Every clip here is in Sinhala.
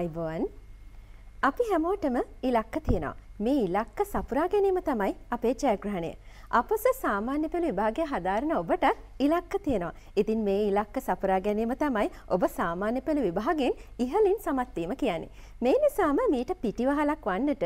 ආයිබෝන් අපි හැමෝටම ඉලක්ක තියෙනවා. මේ ඉලක්ක සපුරා ගැනීම තමයි අපේ ජයග්‍රහණය. අපස සාමාන්‍ය පෙළ විභාගය හදාරන ඔබටත් ඉලක්ක තියෙනවා. ඉතින් මේ ඉලක්ක සපුරා ගැනීම තමයි ඔබ සාමාන්‍ය පෙළ විභාගයෙන් ඉහළින් සමත් වීම කියන්නේ. මේ නිසාම මීට පිටිවහලක් වන්නට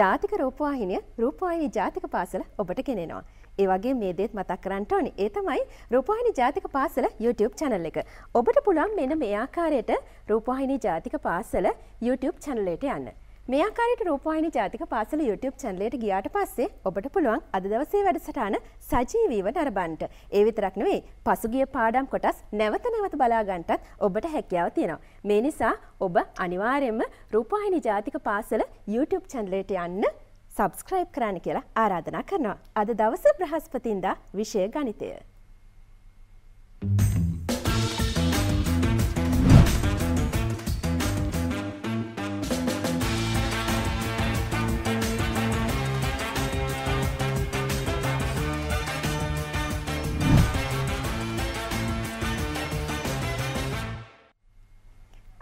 ජාතික රූපවාහිනිය රූපවාහිනී ජාතික පාසල ඔබට ගෙනෙනවා. ඒ වගේ මේ දේත් මතක් කරන්න ඕනි. ඒ තමයි රූපවාහිනී ජාතික පාසල YouTube channel එක. ඔබට පුළුවන් මෙන්න මේ ආකාරයට රූපවාහිනී ජාතික පාසල YouTube channel එකට යන්න. මේ ආකාරයට රූපවාහිනී ජාතික පාසල YouTube channel එකට ගියාට පස්සේ ඔබට පුළුවන් අද දවසේ වැඩසටහන සජීවීව නරඹන්නට. ඒ විතරක් නෙවෙයි පසුගිය පාඩම් කොටස් නැවත නැවත බලා ගන්නටත් ඔබට හැකියාව තියෙනවා. මේ නිසා ඔබ අනිවාර්යයෙන්ම රූපවාහිනී ජාතික පාසල YouTube channel එකට යන්න සබස්ක්‍රයිබ් කරන්න කියලා ආරාධනා කරනවා. අද දවස ප්‍රහස්පතින්දා විෂය ගනිතය.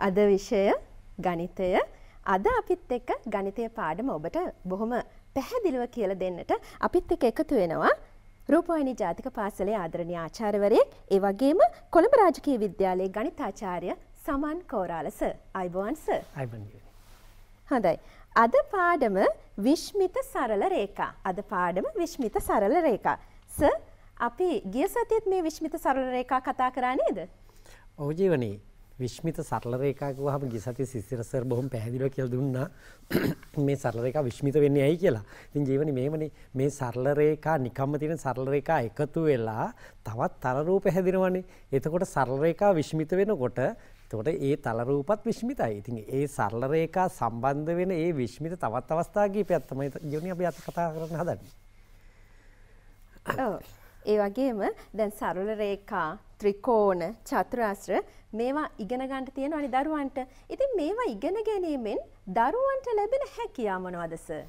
අද විෂය ගණිතය අද අපිත් එක්ක ගණිතය පාඩම ඔබට බොහොම පැහැදිලිව කියල දෙන්නට අපිත් එක එකතු වෙනවා රූපයිනි ජාතික පාසලේ ආදරණ ආචාරවරයෙක් ඒ වගේම කොළඹ රාජකීය විද්‍යාලයේ ගණිතාචාර්ය සමන් කෝරාලස අයිබෝන්ස හොඳයි අද පාඩම විශ්මිත සරල රේකා අද පාඩම විශ්මිත සරල රේකා ස අපි ගිය සතියත් මේ විශ්මිත සරල රේකා කතා කරා නේද? ඔව් ජීවනී විශ්මිත සරල රේඛා කිව්වහම ගිසති සිසිර සර් බොහොම පැහැදිලිව කියලා දුන්නා මේ සරල රේඛා විශ්මිත වෙන්නේ ඇයි කියලා. ඉතින් ජීවනි මෙහෙමනේ මේ සරල රේඛා නිකම්ම තියෙන සරල රේඛා එකතු වෙලා තවත් තල රූප හැදෙනවනේ. එතකොට සරල රේඛා විශ්මිත වෙනකොට එතකොට ඒ තල රූපත් විශ්මිතයි. ඉතින් ඒ සරල රේඛා සම්බන්ධ වෙන ඒ විශ්මිත තවත් අවස්ථා කීපයක් තමයි ජීවනි අපි අද කතා කරන්න හදන්නේ. ඔව්. ඒ වගේම දැන් සරල රේඛා ත්‍රිකෝණ චතුරස්‍ර මේවා ඉගෙන ගන්න තියෙනවනේ දරුවන්ට. ඉතින් මේවා ඉගෙන ගැනීමෙන් දරුවන්ට ලැබෙන හැකියාව මොනවද සර්?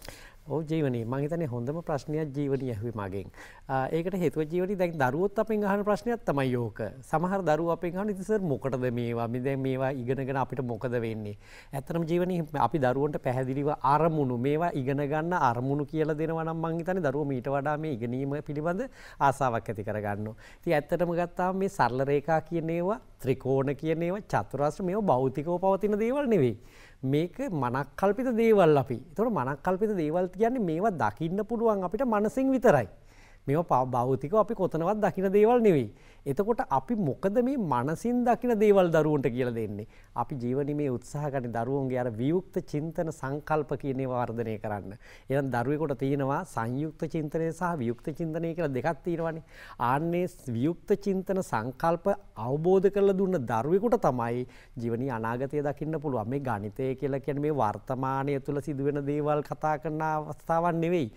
ඕ ජීවනී මං හිතන්නේ හොඳම ප්‍රශ්නයක් ජීවනී ඇහුවේ මගෙන්. ඒකට හේතුව ජීවනී දැන් දරුවොත් අපෙන් අහන ප්‍රශ්නයක් තමයි ඕක. සමහර දරුවෝ අපෙන් අහන ඉතින් සර් මොකටද මේවා? මේ දැන් මේවා ඉගෙනගෙන අපිට මොකද වෙන්නේ? ඇත්තටම ජීවනී අපි දරුවන්ට පැහැදිලිව අරමුණු මේවා ඉගෙන ගන්න අරමුණු කියලා දෙනවා නම් මං හිතන්නේ දරුවෝ මීට වඩා මේ ඉගෙනීම පිළිබඳ ආසාවක් ඇති කරගන්නවා. ඉතින් ඇත්තටම ගත්තාම මේ සරල රේඛා කියන ඒවා ත්‍රිකෝණ කියන ඒවා චතුරස්‍ර මේවා භෞතිකව පවතින දේවල් නෙවෙයි. මේක මනක්කල්පිත දේවල් අපි තොට මනක්කල්පිත දේවල් කියන්නේ මේවා දකින්න පුළුවන් අපිට මනසින් විතරයි. මෙ බෞතික අපි කොතනවත් දකින දේවල් නෙවෙයි. එතකොට අපි මොකද මේ මනසින් දකින දේවල් දරුවන්ට කියල දෙන්නේ. අපි ජීවනීමේ උත්සාහකනි දරුවන්ගේ අර වියුක්ත චින්තන සංකල්ප කියනේ වර්ධනය කරන්න. එනම් දරුවෙකොට තියෙනවා සංයුක්ත චින්තනය සහ වියුක්ත චින්තනය කියලා දෙකක් තියෙනවනේ. ආන්නේ වියුක්ත චින්තන සංකල්ප අවබෝධ කරලා දුන්න දරුවෙකුට තමයි ජීවනී අනාගතය දකින්න පුළුවන්. මේ ගණිතය කියලා කියන්නේ මේ වර්තමානය තුල සිදුවෙන දේවල් කතා කරන අවස්ථාවක් නෙවෙයි.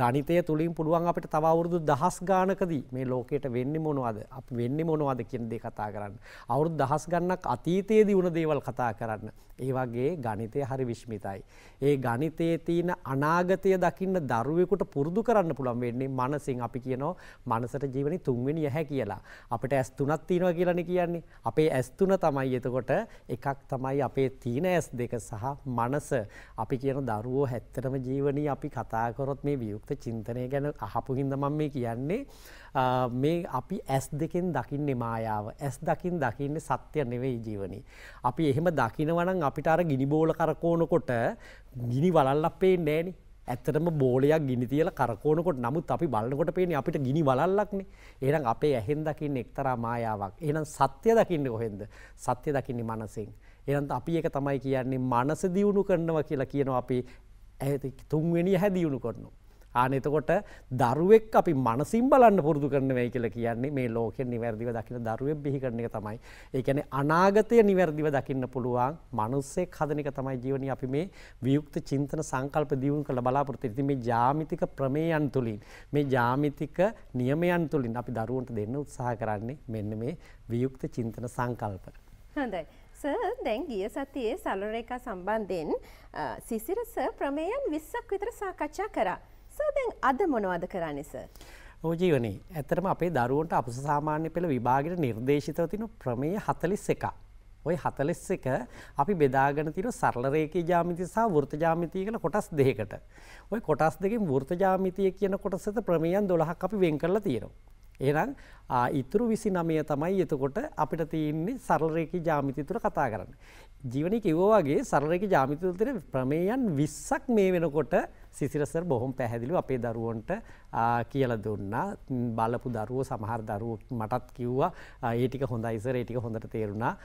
ගණිතය තුලින් පුළුවන් අපිට තව අවුරුදු දහස් ගාණකදී මේ ලෝකයට වෙන්නේ මොනවද? අපි වෙන්නේ මොනවද කියන දේ කතා කරන්න. අවුරුදු දහස් ගණනක් අතීතයේදී වුණ දේවල් කතා කරන්න. ඒ වගේ ගණිතය හරි විශ්මිතයි. ඒ ගණිතයේ තියෙන අනාගතය දකින්න දරුවෙකුට පුරුදු කරන්න පුළුවන් වෙන්නේ මනසින් අපි කියනවා මනසට ජීවනයේ තුන්වෙනි යහැ කියලා. අපිට ඇස් තුනක් තියෙනවා කියලානේ කියන්නේ. අපේ ඇස් තුන තමයි එතකොට එකක් තමයි අපේ තියෙන ඇස් දෙක සහ මනස. අපි කියන දරුවෝ හැත්තටම ජීවනයේ අපි කතා කරොත් මේ වියුක්ත චින්තනය ගැන අහපු හින්දා මම මේ කියන්නේ මේ අපි ඇස් දෙකෙන් දකින්නේ මායාව. ඇස් දකින් දකින්නේ සත්‍ය නෙවෙයි ජීවනි. අපි එහෙම දකිනවනම් අපිට අර ගිනි බෝල කරකවනකොට ගිනි වලල්ලක් පේන්නේ නෑනේ. ඇත්තටම බෝලයක් ගිනි තියලා කරකවනකොට නමුත් අපි බලනකොට පේන්නේ අපිට ගිනි වලල්ලක්නේ. එහෙනම් අපේ ඇහෙන් දකින්නේ එක්තරා මායාවක්. එහෙනම් සත්‍ය දකින්නේ කොහෙන්ද? සත්‍ය දකින්නේ මනසෙන්. එහෙනම් අපි ඒක තමයි කියන්නේ මනස දියුණු කරනවා කියලා කියනවා අපි තුන්වෙනි ඇහැ දියුණු කරනවා. ආනෙතකොට දරුවෙක් අපි මනසිම් බලන්න පුරුදු කරනවයි කියලා කියන්නේ මේ ලෝකෙන් නිවැරදිව දකින දරුවෙක් බිහි කරන එක තමයි. ඒ කියන්නේ අනාගතය නිවැරදිව දකින්න පුළුවන් මිනිස්සෙක් හදන එක තමයි ජීවනයේ අපි මේ වියුක්ත චින්තන සංකල්ප දියුණු කරලා බලාපොරොත්තු වෙන්නේ. මේ ජාමිතික ප්‍රමේයන් තුලින් මේ ජාමිතික නියමයන් තුලින් අපි දරුවන්ට දෙන්න උත්සාහ කරන්නේ මෙන්න මේ වියුක්ත චින්තන සංකල්ප. හොඳයි. සර් දැන් ගිය සතියේ සලරේකා සම්බන්ධයෙන් සිසිරස ප්‍රමේයන් 20ක් විතර සාකච්ඡා කරා. සදැන් අද මොනවද කරන්නස. ඕජීවනි ඇතරම අපේ දරුවන්ට අප සාමාන්‍ය පෙළ විභාගට නිර්දේශිතව තින ප්‍රමේ හතලිස් එක. ඔය හතලෙස් එක අපි බෙදාගෙන තින සරලරේකේ ජාමිති සහ වෘර්තජාමිතිය කළ කොටස් දෙකට. ඔය කොටස් දෙකින් වෘර්තජාමිතිය කියන කොටසත ප්‍රමේයන් දොළහක් අපි වෙන් කරලා තියෙනවා. එනම් ඉතුරු විසි නමය තමයි එතකොට අපිට තියන්නේ සරලරේකි ජාමිති තුර කතා කරන්න. ජීවනය කිව්වාගේ සරලක ජාමිතතුතර ප්‍රමේයන් විස්සක් මේ වෙනකොට සිසිරසර් බොහොම පැහැදිලි අපේ දරුවන්ට කියල දුන්නා බලපු දරුව සමහර දරුව මටත් කිව්වා ඒටික හොඳයිසර ඒටික හොඳට තේරුණා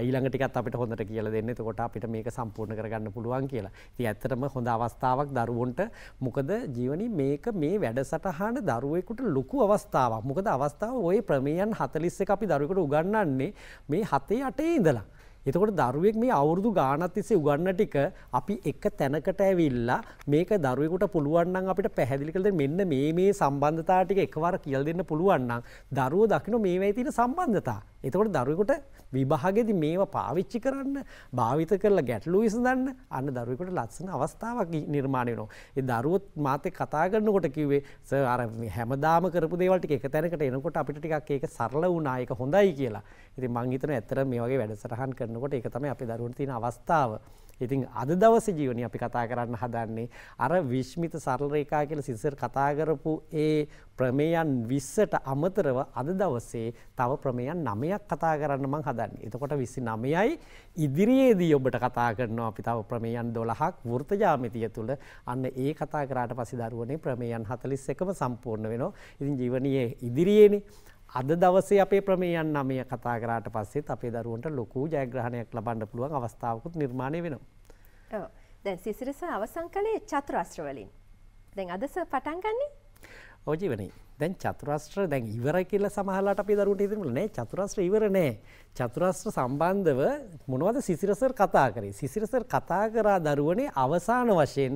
ඊළඟටිකත් අපට හොඳට කියල දෙන්න කොට අපිට මේක සම්පූර්ණ කරගන්න පුළුවන් කියලා ති ඇත්තටම හොඳ අවස්ථාවක් දරුවන්ට මොකද ජීවනි මේක මේ වැඩසටහන දරුවෙකුට ලොකු අවස්ථාවක් මොකද අවස්ථාව ඔය ප්‍රමේයන් හතලිස්ස අපි දරුවකට උගන්නන්නේ මේ හතේ අටේ ඉඳලා. එතකොට දරුවෙක් මේ අවුරුදු ගානත් තිස්සේ උගන්න ටික අපි එක තැනකට ඇවිල්ලා මේක දරුවෙකුට පුළුවන් නම් අපිට පැහැදිලි කරලා මෙන්න මේ මේ සම්බන්ධතා ටික එකවර කියලා දෙන්න පුළුවන් නම් දරුවෝ දකින්න මේ වෙයි තියෙන සම්බන්ධතා එතකොට දරුවෙකුට විභාගෙදි මේවා පාවිච්චි කරන්න භාවිත කරලා ගැටලු විසඳන්න අන්න දරුවෙකුට ලස්සන අවස්ථාවක් නිර්මාණය වෙනවා. ඒ දරුවොත් මාත් එක්ක කතා කරනකොට කිව්වේ සර් අර හැමදාම කරපු දේවල් ටික එක තැනකට එනකොට අපිට ටිකක් ඒක සරල වුණා ඒක හොඳයි කියලා. ඉතින් මං හිතනවා ඇත්තට මේ වගේ වැඩසටහන් කරනකොට ඒක තමයි අපේ දරුවන්ට තියෙන අවස්ථාව. ඉතින් අද දවසේ ජීවනයේ අපි කතා කරන්න හදන්නේ අර විශ්මිත සරල රේඛා කියලා සිසර් කතා කරපු ඒ ප්‍රමේයන් 20ට අමතරව අද දවසේ තව ප්‍රමේයන් 9ක් කතා කරන්න මම හදන්නේ. එතකොට 29යි ඉදිරියේදී ඔබට කතා කරනවා අපි තව ප්‍රමේයන් 12ක් වෘත්ත ජ්‍යාමිතිය තුල. අන්න ඒ කතා කරාට පස්සේ දරුවනේ ප්‍රමේයන් 41ම සම්පූර්ණ වෙනවා. ඉතින් ජීවනයේ ඉදිරියේනේ අද දවසේ අපේ ප්‍රමේයන් නමය කතා කරාට පස්සෙත් අපේ දරුවන්ට ලොකු ජයග්‍රහණයක් ලබන්න පුළුවන් අවස්ථාවකුත් නිර්මාණය වෙනවා. ඔව්. දැන් සිසිරස අවසන් කළේ චතුරස්‍රවලින්. දැන් අදස පටන් ගන්නේ? ඔව් ජීවනයේ. දැන් චතුරස්ත්‍ර දැන් ඉවර කියලා සමහරලාට අපි දරුවන්ට හිතෙන්නේ නෑ චතුරස්ත්‍ර ඉවර නෑ. චතුරස්ත්‍ර සම්බන්ධව මොනවද සිසිරසර් කතා කරේ? සිසිරසර් කතා කරා දරුවනේ අවසාන වශයෙන්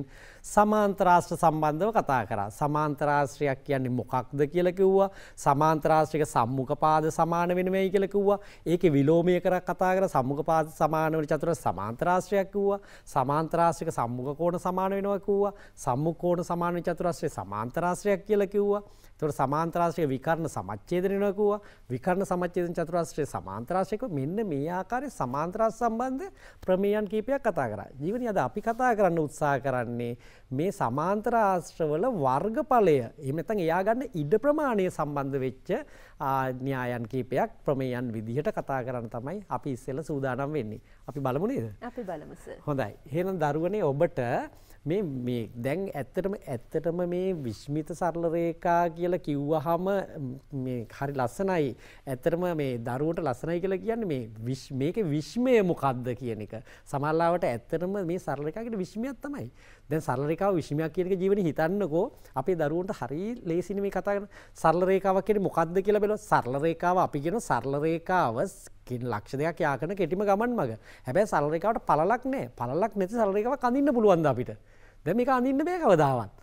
සමාන්තරාස්ත්‍ර සම්බන්ධව කතා කරා. සමාන්තරාස්ත්‍රයක් කියන්නේ මොකක්ද කියලා කිව්වා. සමාන්තරාස්ත්‍රික සම්මුඛපාද සමාන වෙනවයි කියලා කිව්වා. ඒකේ විලෝමීය කර කතා කරා සම්මුඛපාද සමාන වෙන චතුරස්ත්‍ර සමාන්තරාස්ත්‍රයක් කිව්වා. සමාන්තරාස්ත්‍රික සම්මුඛ කෝණ සමාන වෙනවා කිව්වා. සම්මුඛ කෝණ සමාන වෙන චතුරස්ත්‍රය සමාන්තරාස්ත්‍රයක් කියලා කිව්වා. තොට සමාන්ත්‍රාශ්‍රය විකරණ සමච්චේදනයනකුව විකරණ සමච්චේදන චතුරාශ්‍රය සමාන්ත්‍රාශයක මෙන්න මේ ආකාරය සමාන්ත්‍රාශ සම්බන්ධ ප්‍රමේයන් කීපයක් කතා කර. ජීවනි අද අපි කතා කරන්න උත්සා කරන්නේ මේ සමාන්ත්‍රාශ්‍රවල වර්ගඵලය එමතන් එයාගන්න ඉඩ ප්‍රමාණය සම්බන්ධ වෙච්ච න්‍යායන් කීපයක් ප්‍රමේයන් විදිහට කතා කරන්න තමයි අපි ඉස්සෙල්ල සූදානම් වෙන්නේ. අපි බලමුණේද? අපි බලමු සර්. හොඳයි. එහෙනම් දරුවනේ ඔබට මේ මේ දැන් ඇත්තටම ඇත්තටම මේ විශ්මිත සරල රේඛා කියලා කිව්වහම මේ හරි ලස්සනයි. ඇත්තටම මේ දරුවට ලස්සනයි කියලා කියන්නේ මේ විශ් මේකේ විශ්මය මොකද්ද කියන එක. සමහරවිට ඇත්තටම මේ සරල රේඛා කියන විශ්මයක් තමයි. දැන් සරල රේඛාව 20ක් කියන එක ජීවනේ හිතන්නකෝ අපේ දරුවන්ට හරි ලේසිනේ මේ කතා කරන සරල රේඛාවක් කියන්නේ මොකද්ද කියලා බලුවොත් සරල රේඛාව අපි කියන සරල රේඛාව කින් ලක්ෂ දෙකක් යා කරන කෙටිම ගමන් මග. හැබැයි සරල රේඛාවට පළලක් නැහැ. පළලක් නැති සරල රේඛාවක් අඳින්න පුළුවන් ද අපිට? දැන් මේක අඳින්න බෑ කවදාවත්.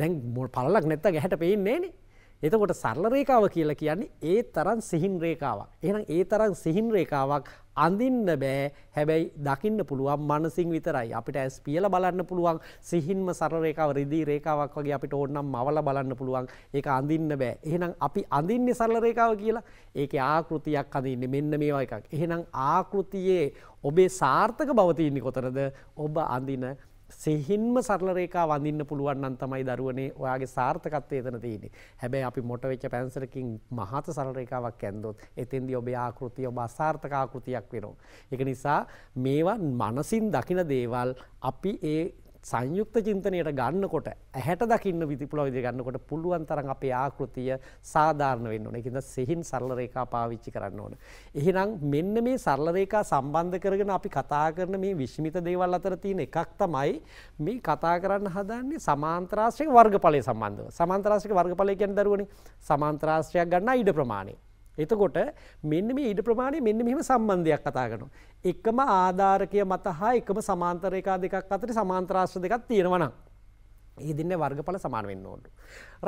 දැන් පළලක් නැත්තම් ඇහැට පේන්නේ නැනේ. එතකොට සරල රේකාව කියලා කියන්නේ ඒ තරම් සිහින් රේකාවක්. එහෙනම් ඒ තරම් සිහින් රේකාවක් අඳින්න බෑ. හැබැයි දකින්න පුළුවන් මනසින් විතරයි. අපිට ඇස් පියලා බලන්න පුළුවන්. සිහින්ම සරල රේකාව රිදී රේකාවක් වගේ අපිට ඕනනම් මවලා බලන්න පුළුවන්. ඒක අඳින්න බෑ. එහෙනම් අපි අඳින්නේ සරල රේකාව කියලා. ඒකේ ආකෘතියක් අඳින්නේ මෙන්න මේවා එකක්. එහෙනම් ආකෘතියේ ඔබේ සාර්ථක බව තියෙන්නේ කොතනද? ඔබ අඳින සිහින්ම සරල රේකා වඳින්න පුළුවන් නම් තමයි දරුවනේ ඔයාගේ සාර්ථකත්වය එතන තියෙන්නේ. හැබැයි අපි මොට වෙච්ච පැන්සලකින් මහත සරල රේකාවක් ඇන්දොත් එතෙන්දී ඔබේ ආකෘතිය ඔබ අසාර්ථක ආකෘතියක් වෙනවා. ඒක නිසා මේවා මනසින් දකින දේවල් අපි ඒ සංයුක්ත චින්තනයට ගන්නකොට ඇහැට දකින්න විතිපුල විදි ගන්නකොට පුළුවන් තරම් අපේ ආකෘතිය සාධාරණ වෙන්න ඕනේ. ඒකින්ද සිහින් සරල රේඛා පාවිච්චි කරන්න ඕන. එහෙනම් මෙන්න මේ සරල රේඛා සම්බන්ධ කරගෙන අපි කතා කරන මේ විශ්මිත දේවල් අතර තියෙන එකක් තමයි මේ කතා කරන්න හදන්නේ සමාන්තරාශ්‍රික වර්ගඵලය සම්බන්ධව. සමාන්තරාශ්‍රික වර්ගඵලය කියන්නේ දරුවනේ සමාන්තරාශ්‍රයක් ගන්න ඊඩ ප්‍රමාණය. එතකොට මෙන්න මේ ඉඩ ප්‍රමාණය මෙන්න මෙහිම සම්බන්ධයක් කතාගන. එකම ආධාරකය මත හා එකම සමාන්තරයකා දෙකක් අතර සමාන්ත්‍රාශ්‍ර දෙකක් තියෙනවන. ඒදින්න වර්ගඵල සමානුවෙන් ඕොඩු.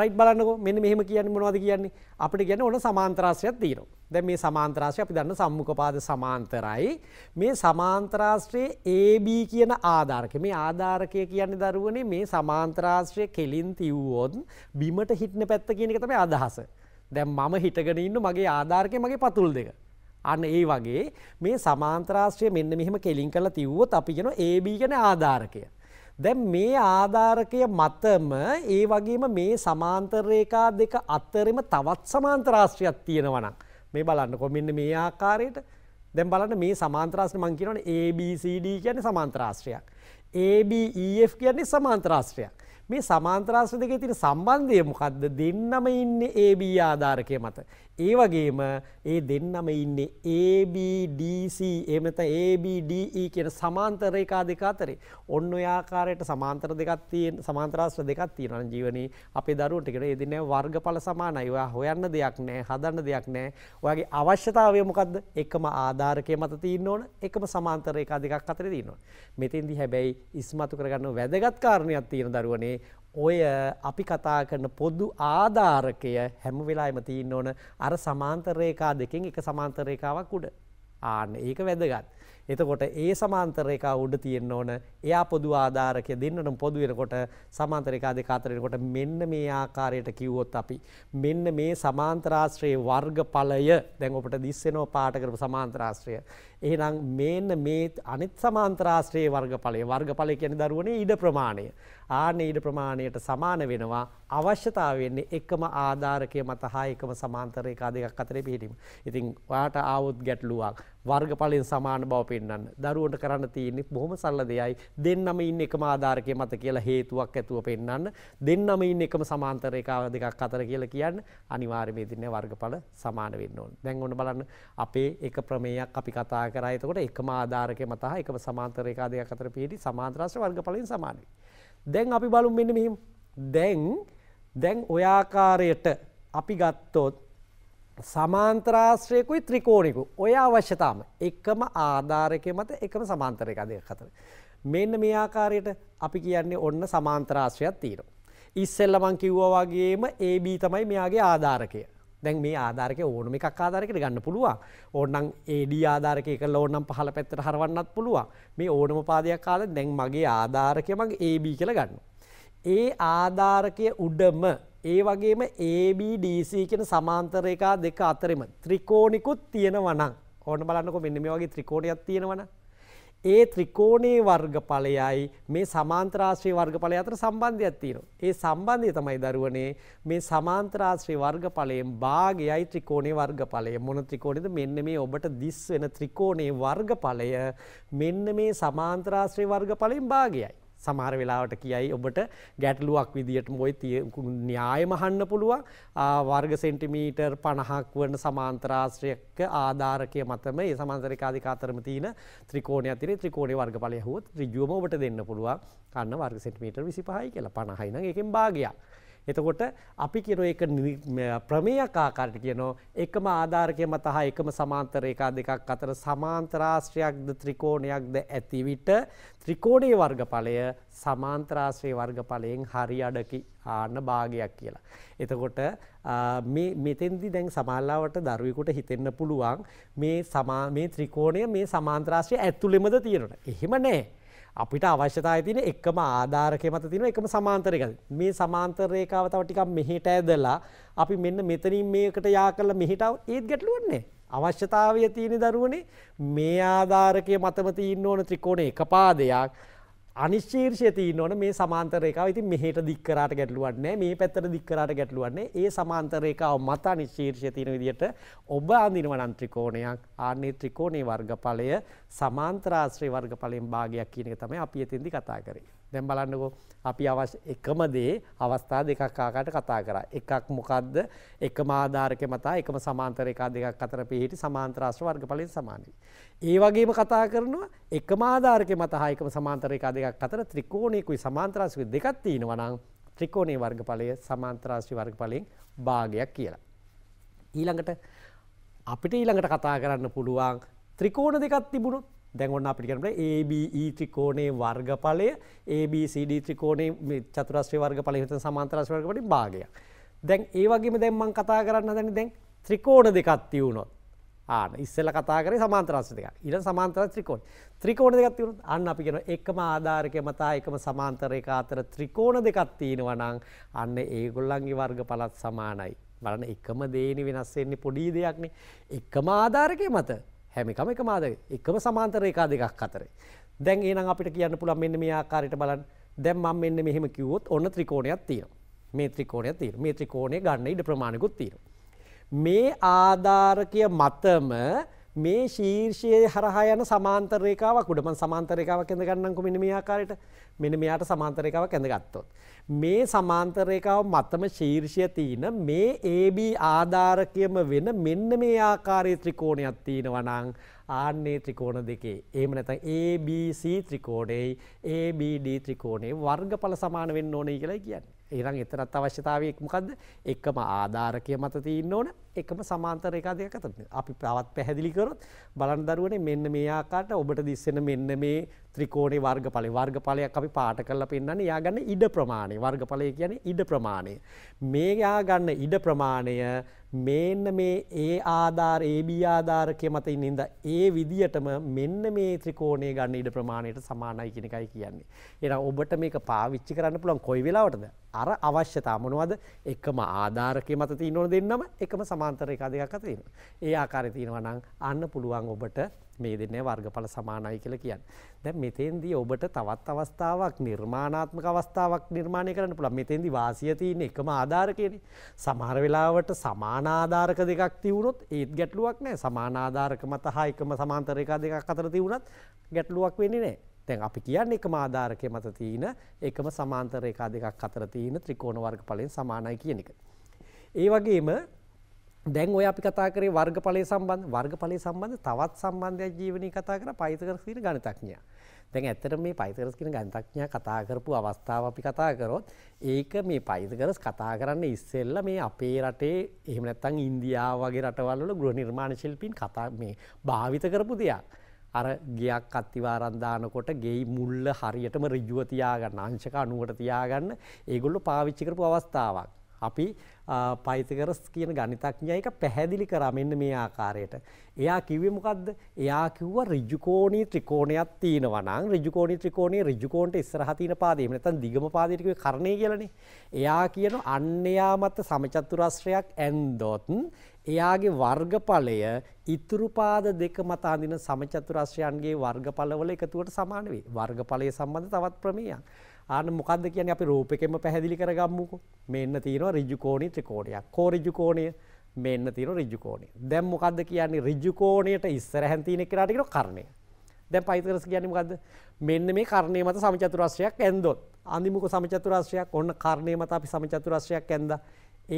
රයිට් බලන්නක මෙන්න මෙහම කියන්න මොනවද කියන්නේ අපිට ගැන ඕන සමාන්ත්‍රාශ්‍රයක් තීරෝ. දැ මේ සමාන්ත්‍රාශ්‍රය අපි දන්න සම්මුකපාද සමාන්තරයි. මේ සමාන්ත්‍රාශ්‍රයේ AB කියන ආධාරක මේ ආධාරකය කියන්නේ දරුවනේ මේ සමාන්ත්‍රාශ්‍රය කෙලින් තිව්වෝත් බිමට හිටන පැත්ත කියනක තමයි අදහස. දැම් මම හිටගෙන ඉන්න මගේ ආධාර්කය මගේ පතුල් දෙක. අන්න ඒ වගේ මේ සමාන්ත්‍රාශ්‍රය මෙන්න මෙහෙම කෙලින් කළ තිව්වොත් අපි ගෙන ඒබීගෙන ආධාරකය. දැන් මේ ආධාරකය මතම ඒ වගේම මේ සමාන්තරරේකා දෙක අත්තරෙම තවත් සමාන්තරාශ්‍රයක් තියෙනවනම්. මේ බලන්න කොමින්න මේ ආකාරයට දැම් බලන්න මේ සමාන්ත්‍රාශ්‍ර මං කියනවන ABCD කියන්නේ සමාන්ත්‍රාශ්‍රයක්. ABEF කියන්නේ සමාන්ත්‍රාශ්‍රයක්. මේ සමාන්තරාශ්‍ර දෙකේ තියෙන සම්බන්ධය මොකද්ද? දෙන්නම ඉන්නේ AB ආධාරකයේ මත. ඒ වගේම ඒ දෙන්නම ඉන්නේ ABDC එමත ABDE කියන සමාන්තර එකා දෙක අතරේ ඔන්න ඔය ආකාරයට සමාන්තර දෙකක් තියෙන සමාන්තරාශ්‍ර දෙකක් තියෙනවා නම් ජීවනයේ අපේ දරුවන්ට කියන ඒ දෙන්නේ වර්ගඵල සමානයි. ඔයා හොයන්න දෙයක් නැහැ, හදන්න දෙයක් නැහැ. ඔයාගේ අවශ්‍යතාවය මොකද්ද? එකම ආධාරකයේ මත තියෙන්න ඕන, එකම සමාන්තර එකා දෙකක් අතරේ තියෙන්න ඕන. මෙතෙන්දී හැබැයි ඉස්මතු කරගන්න වැදගත් කාරණයක් තියෙන දරුවනේ ඔය අපි කතා කරන පොදු ආධාරකය හැම වෙලාම තියන්න ඕන අර සමාන්තරේකා දෙකින් එක සමාන්තරේකාවක් උඩ ආන්න ඒක වැදගත්. එතකොට ඒ සමාන්තරේකා උඩ තියෙන්න ඕන එයා පොදු ආධාරකය දෙන්නනම් පොදු වෙනකොට සමාන්තරේකා දෙක අතරේකොට මෙන්න මේ ආකාරයට කිව්වොත් අපි මෙන්න මේ සමාන්තරාශ්‍රයේ වර්ගඵලය දැන් ඔබට දිස් වෙනව පාට කරපු සමාන්තරාශ්‍රය. එහෙනම් මේන්න මේ අනිත් සමාන්තරාශ්‍රයේ වර්ගඵලය වර්ගඵලය කියන්නේ දරුවනේ ඉඩ ප්‍රමාණය. ආනීඩ ප්‍රමාණයට සමාන වෙනවා අවශ්‍යතාව වෙන්නේ එකම ආධාරකය මත හා එකම සමාන්තර එක දෙකක් අතරේ පිහිටීම. ඉතින් ඔයාට ආවොත් ගැටලුවක් වර්ගඵලෙන් සමාන බව පෙන්වන්න. දරුවන්ට කරන්න තියෙන්නේ බොහොම සරල දෙයයි. දෙන්නම ඉන්නේ එකම ආධාරකයේ මත කියලා හේතුවක් ඇතුව පෙන්වන්න. දෙන්නම ඉන්නේ එකම සමාන්තර එක දෙකක් අතර කියලා කියන්න. අනිවාර්යයෙන්ම ඉතින් වර්ගඵල සමාන වෙන්න ඕනේ. දැන් ඔන්න බලන්න අපේ එක ප්‍රමේයක් අපි කතා කරා. එතකොට එකම ආධාරකයේ මත හා එකම සමාන්තර එක දෙකක් අතර පිහිටි සමාන්තර වර්ගඵලෙන් සමාන වෙයි. දැන් අපි බලමු මෙන්න මෙහෙම. දැන් දැන් ඔය ආකාරයට අපි ගත්තොත් සමාන්තරාශ්‍රයකුයි ත්‍රිකෝණිකු. ඔය අවශ්‍යතාවම එකම ආධාරකයේ මත එකම සමාන්තරයක දෙකක් අතර. මෙන්න මේ ආකාරයට අපි කියන්නේ ඔන්න සමාන්තරාශ්‍රයක් තියෙනවා. ඉස්සෙල්ලා මං කිව්වා වගේම AB තමයි මෙයාගේ ආධාරකය. දැන් මේ ආධාරක ඕනම එකක් ආධාරකට ගන්න පුළුවන් ඕනනම් AD ආධාරක එකල ඕනනම් පහළ පැත්තට හරවන්නත් පුළුවන් මේ ඕනම පාදයක් ආලා දැන් මගේ ආධාරකය මගේ AB කියලා ගන්නවා. ඒ ආධාරකය උඩම ඒ වගේම ABDC කියන සමාන්තර එක දෙක අතරෙම ත්‍රිකෝණිකුත් තියෙනවා නම් ඕන බලන්නකෝ මෙන්න මේ වගේ ත්‍රිකෝණයක් තියෙනවා නම් ඒ ත්‍රිකෝණයේ වර්ගඵලයයි මේ සමාන්තරාශ්‍රී වර්ගඵලය අතර සම්බන්ධයක් තියෙනවා. ඒ සම්බන්ධය තමයි දරුවනේ මේ සමාන්තරාශ්‍රී වර්ගඵලයෙන් භාගයයි ත්‍රිකෝණයේ වර්ගඵලය. මොන ත්‍රිකෝණයද? මෙන්න මේ ඔබට දිස් වෙන ත්‍රිකෝණයේ වර්ගඵලය මෙන්න මේ සමාන්තරාශ්‍රී වර්ගඵලයෙන් භාගයයි. සමහර වෙලාවට කියයි ඔබට ගැටලුවක් විදිහට මොයි න්‍යායම අහන්න පුළුවන් වර්ග සෙන්ටිමීටර් 50ක් වන සමාන්තරාශ්‍රයක ආධාරකය මතම ඒ සමාන්තරිකාධික අතරම තියෙන ත්‍රිකෝණය අතරේ ත්‍රිකෝණේ වර්ගඵලය හුවොත් ඍජුවම ඔබට දෙන්න පුළුවන් අන්න වර්ග සෙන්ටිමීටර් 25යි කියලා 50යි නම් එකෙන් භාගයක් එතකොට අපි කියන එක ප්‍රමේයක් ආකාරයට කියනෝ එකම ආධාරකය මත හා එකම සමාන්තර එකා දෙකක් අතර සමාන්තරාශ්‍රයක්ද ත්‍රිකෝණයක්ද ඇති විට ත්‍රිකෝණයේ වර්ගඵලය සමාන්තරාශ්‍රයේ වර්ගඵලයෙන් හරි අඩකි ආන භාගයක් කියලා. එතකොට මේ මෙතෙන්දි දැන් සමාල්ලාවට දරුවෙකුට හිතෙන්න පුළුවන් මේ සමා මේ ත්‍රිකෝණය මේ සමාන්තරාශ්‍රය ඇතුළෙමද තියෙනට. එහෙම නැහැ. අපිට අවශ්‍යතාවය තියෙන එකම ආධාරකය මත තියෙන එකම සමාන්තරය ගන්න. මේ සමාන්තර රේඛාව තව ටිකක් මෙහෙට ඇදලා අපි මෙන්න මෙතනින් මේකට යා කරලා මෙහෙට આવුත් ඒත් ගැටලුවක් නැහැ. අවශ්‍යතාවය තියෙන දරුවනේ මේ ආධාරකය මතම තියෙන්න ඕන ත්‍රිකෝණ එක පාදයක් අනිශ්චීර්ෂය තියනවන මේ සමාන්තරයකාව ඉති මෙහට දික්කරට ගැටලුවන්නේ මේ පැත්තර දික්කරට ගැටලුවන්නේ ඒ සමාන්තරයකාව මතා නිශ්චීර්ෂය තියෙන විදිට ඔබ අඳිනවනන් ත්‍රිකෝණයක් ආන්නේ ත්‍රිකෝණේ වර්ගඵලය සමාන්ත්‍රාශ්‍රය වර්ගඵලයෙන් භාගයක් කියනක තමයි අපි ඇතිදි කතා කරේ. දැන් බලන්නකෝ අපි අවශ්‍ය එකම දේ අවස්ථා දෙකක් ආකාරයට කතා කරා. එකක් මොකද්ද? එකම ආධාරකේ මතා එකම සමාන්තර එක දෙකක් අතර පිහිටි සමාන්තර ආශ්‍ර වර්ගඵලයෙන් සමාන වේ. ඒ වගේම කතා කරනවා එකම ආධාරකේ මතා හා එකම සමාන්තර එක දෙකක් අතර ත්‍රිකෝණයකුයි සමාන්තර ආශ්‍ර දෙකක් තියෙනවා නම් ත්‍රිකෝණයේ වර්ගඵලය සමාන්තර ආශ්‍ර වර්ගඵලයෙන් භාගයක් කියලා. ඊළඟට අපිට ඊළඟට කතා කරන්න පුළුවන් ත්‍රිකෝණ දෙකක් තිබුණොත් දැන්වන්න අපිට කරට ABE ත්‍රිකෝණයේ වර්ගඵලය ABCD ත්‍රිකෝණයේ චතුරස්්‍රය වර්ගඵලය හිතන සමාන්තරස් වර්ගපලින් භාගයක්. දැන් ඒ වගේම දැන් මං කතා කරන්න දැන දැන් ත්‍රිකෝණ දෙකක් තියුණොත් ආන ඉස්සෙල්ල කතා කරේ සමාන්තරස් දෙකක්. ඊළඟ සමාන්තර ත්‍රිකෝණ. ත්‍රිකෝණ දෙකක් තියුණොත් අන්න අපි කියන එකම ආධාරකය මත එකම සමාන්තරයක අතර ත්‍රිකෝණ දෙකක් තියෙනවා නම් අන්න ඒගොල්ලන්ගේ වර්ගඵලත් සමානයි. බලන්න එකම දේනි වෙනස් වෙන්නේ පොඩි දෙයක්නේ. එකම ආධාරකය මත හැමිකම එක මාද එකම සමාන්තර එකා දෙකක් අතරේ. දැන් ඒනම් අපිට කියන්න පුළන් මෙන්න මේ ආකාරයට බලන් දැම් මම් මෙන්න මෙහෙම කිවොත් ඔන්න ත්‍රිකෝණයක් තිය මේ ත්‍රිකෝණය තිර මේ ත්‍රිකෝණය ගන්න ඉඩ ප්‍රමාණකුත් තීර. මේ ආධාරකය මතම මේ ශීර්ෂයේ හරහා යන සමාන්තර රේඛාවක් උඩ මම සමාන්තර රේඛාවක් ඇඳ ගන්නම්කො මෙන්න මේ ආකාරයට මෙන්න මෙයාට සමාන්තර රේඛාවක් ඇඳ ගත්තොත් මේ සමාන්තර රේඛාව මතම ශීර්ෂය තියෙන මේ AB ආධාරකයම වෙන මෙන්න මේ ආකාරයේ ත්‍රිකෝණයක් තියෙනවා නම් ආන්නේ ත්‍රිකෝණ දෙකේ එහෙම නැත්නම් ABC ත්‍රිකෝණයයි ABD ත්‍රිකෝණයේ වර්ගඵල සමාන වෙන්න ඕනේ කියලා කියන්නේ. එහෙනම් එතරම් අවශ්‍යතාවය මොකද්ද? එකම ආධාරකය මත තියෙන්න ඕනේ එකම සමාන්තර ඒකාධිකයක් අතර අපි තවත් පැහැදිලි කරොත් බලන දරුවනේ මෙන්න මේ ආකාරයට ඔබට දිස්සෙන මෙන්න මේ ත්‍රිකෝණේ වර්ගඵලය වර්ගඵලයක් අපි පාට කරලා පෙන්නන්නේ යා ගන්න ඉඩ ප්‍රමාණය වර්ගඵලය කියන්නේ ඉඩ ප්‍රමාණය මේ යා ගන්න ඉඩ ප්‍රමාණය මෙන්න මේ ඒ ආධාර AB ආධාරකය මත ඉන්න ඉඳ ඒ විදියටම මෙන්න මේ ත්‍රිකෝණය ගන්න ඉඩ ප්‍රමාණයට සමානයි කියන එකයි කියන්නේ. එහෙනම් ඔබට මේක පාවිච්චි කරන්න පුළුවන් කොයි වෙලාවටද? අර අවශ්‍යතාව මොනවද? එකම ආධාරකයේ මත තියෙනවන දෙන්නම එකම සමාන සමාන්තර එක දෙකක් අතර තියෙනවා. ඒ ආකාරය තියෙනවා නම් අන්න පුළුවන් ඔබට මේ දෙන්නේ වර්ගඵල සමානයි කියලා කියන්නේ. දැන් මෙතෙන්දී ඔබට තවත් අවස්ථාවක් නිර්මාණාත්මක අවස්ථාවක් නිර්මාණය කරන්න පුළුවන්. මෙතෙන්දී වාසිය තියෙන එකම ආධාරකයනේ. සමහර වෙලාවට සමාන ආධාරක දෙකක් තියුණොත් ඒත් ගැටලුවක් නැහැ. සමාන ආධාරක මත හා එකම සමාන්තර එක දෙකක් අතර තියුණත් ගැටලුවක් වෙන්නේ නැහැ. දැන් අපි කියන්නේ එකම ආධාරකය මත තියෙන එකම සමාන්තර එක දෙකක් අතර තියෙන ත්‍රිකෝණ වර්ගඵලයෙන් සමානයි කියන එක. ඒ වගේම දැන් ඔය අපි කතා කරේ වර්ගඵලයේ සම්බන්ධ වර්ගඵලයේ සම්බන්ධ තවත් සම්බන්ධයක් ජීවනී කතා කරා පයිතගරස් කියන ගණිතඥයා. දැන් ඇත්තටම මේ පයිතගරස් කියන ගණිතඥයා කතා කරපු අවස්ථාව අපි කතා කරොත් ඒක මේ පයිතගරස් කතා කරන්න ඉස්සෙල්ලා මේ අපේ රටේ එහෙම නැත්නම් ඉන්දියාව වගේ රටවල් වල ගෘහ නිර්මාණ ශිල්පීන් කතා මේ භාවිත කරපු දෙයක්. අර ගයක් අත්තිවාරන් දානකොට ගෙයි මුල්ල හරියටම ඍජුව තියාගන්න අංශක 90ට තියාගන්න ඒගොල්ලෝ පාවිච්චි කරපු අවස්ථාවක්. අපි පයිතකරස් කියන ගණිතඥය එක පැහැදිලි කරා මෙන්න මේ ආකාරයට. එයා කිව්වේ මොකද්ද? එයා කිව්වා ඍජුකෝණී ත්‍රිකෝණයක් තියෙනවා නම් ඍජුකෝණී ත්‍රිකෝණයේ ඍජුකෝණට ඉස්සරහා තියෙන පාදේ. එහෙම නැත්නම් දිගම පාදයට කිව්වේ කර්ණය කියලානේ. එයා කියන අන්‍යයා මත සමචතුරස්‍රයක් ඇන්දොත් එයාගේ වර්ගඵලය ඉතුරු පාද දෙක මත අඳින සමචතුරස්‍රයන්ගේ වර්ගඵලවල එකතුවට සමාන වේ. වර්ගඵලය සම්බන්ධ තවත් ප්‍රමේයයක්. ආන මොකක්ද කියන්නේ අපි රූපකෙම පැහැදිලි කරගම්මුකෝ. මෙන්න තියෙනවා ඍජු කෝණී ත්‍රිකෝණයක්. කෝ ඍජු කෝණය මෙන්න තියෙනවා ඍජු කෝණය. දැන් මොකක්ද කියන්නේ ඍජු කෝණයට ඉස්සරහන් තියෙන එකට කියනවා කර්ණය. දැන් පයිතගරස් කියන්නේ මොකද්ද? මෙන්න මේ කර්ණය මත සමචතුරස්‍රයක් ඇන්දොත්. අන්තිමක සමචතුරස්‍රයක් ඔන්න කර්ණය මත අපි සමචතුරස්‍රයක් ඇන්දා.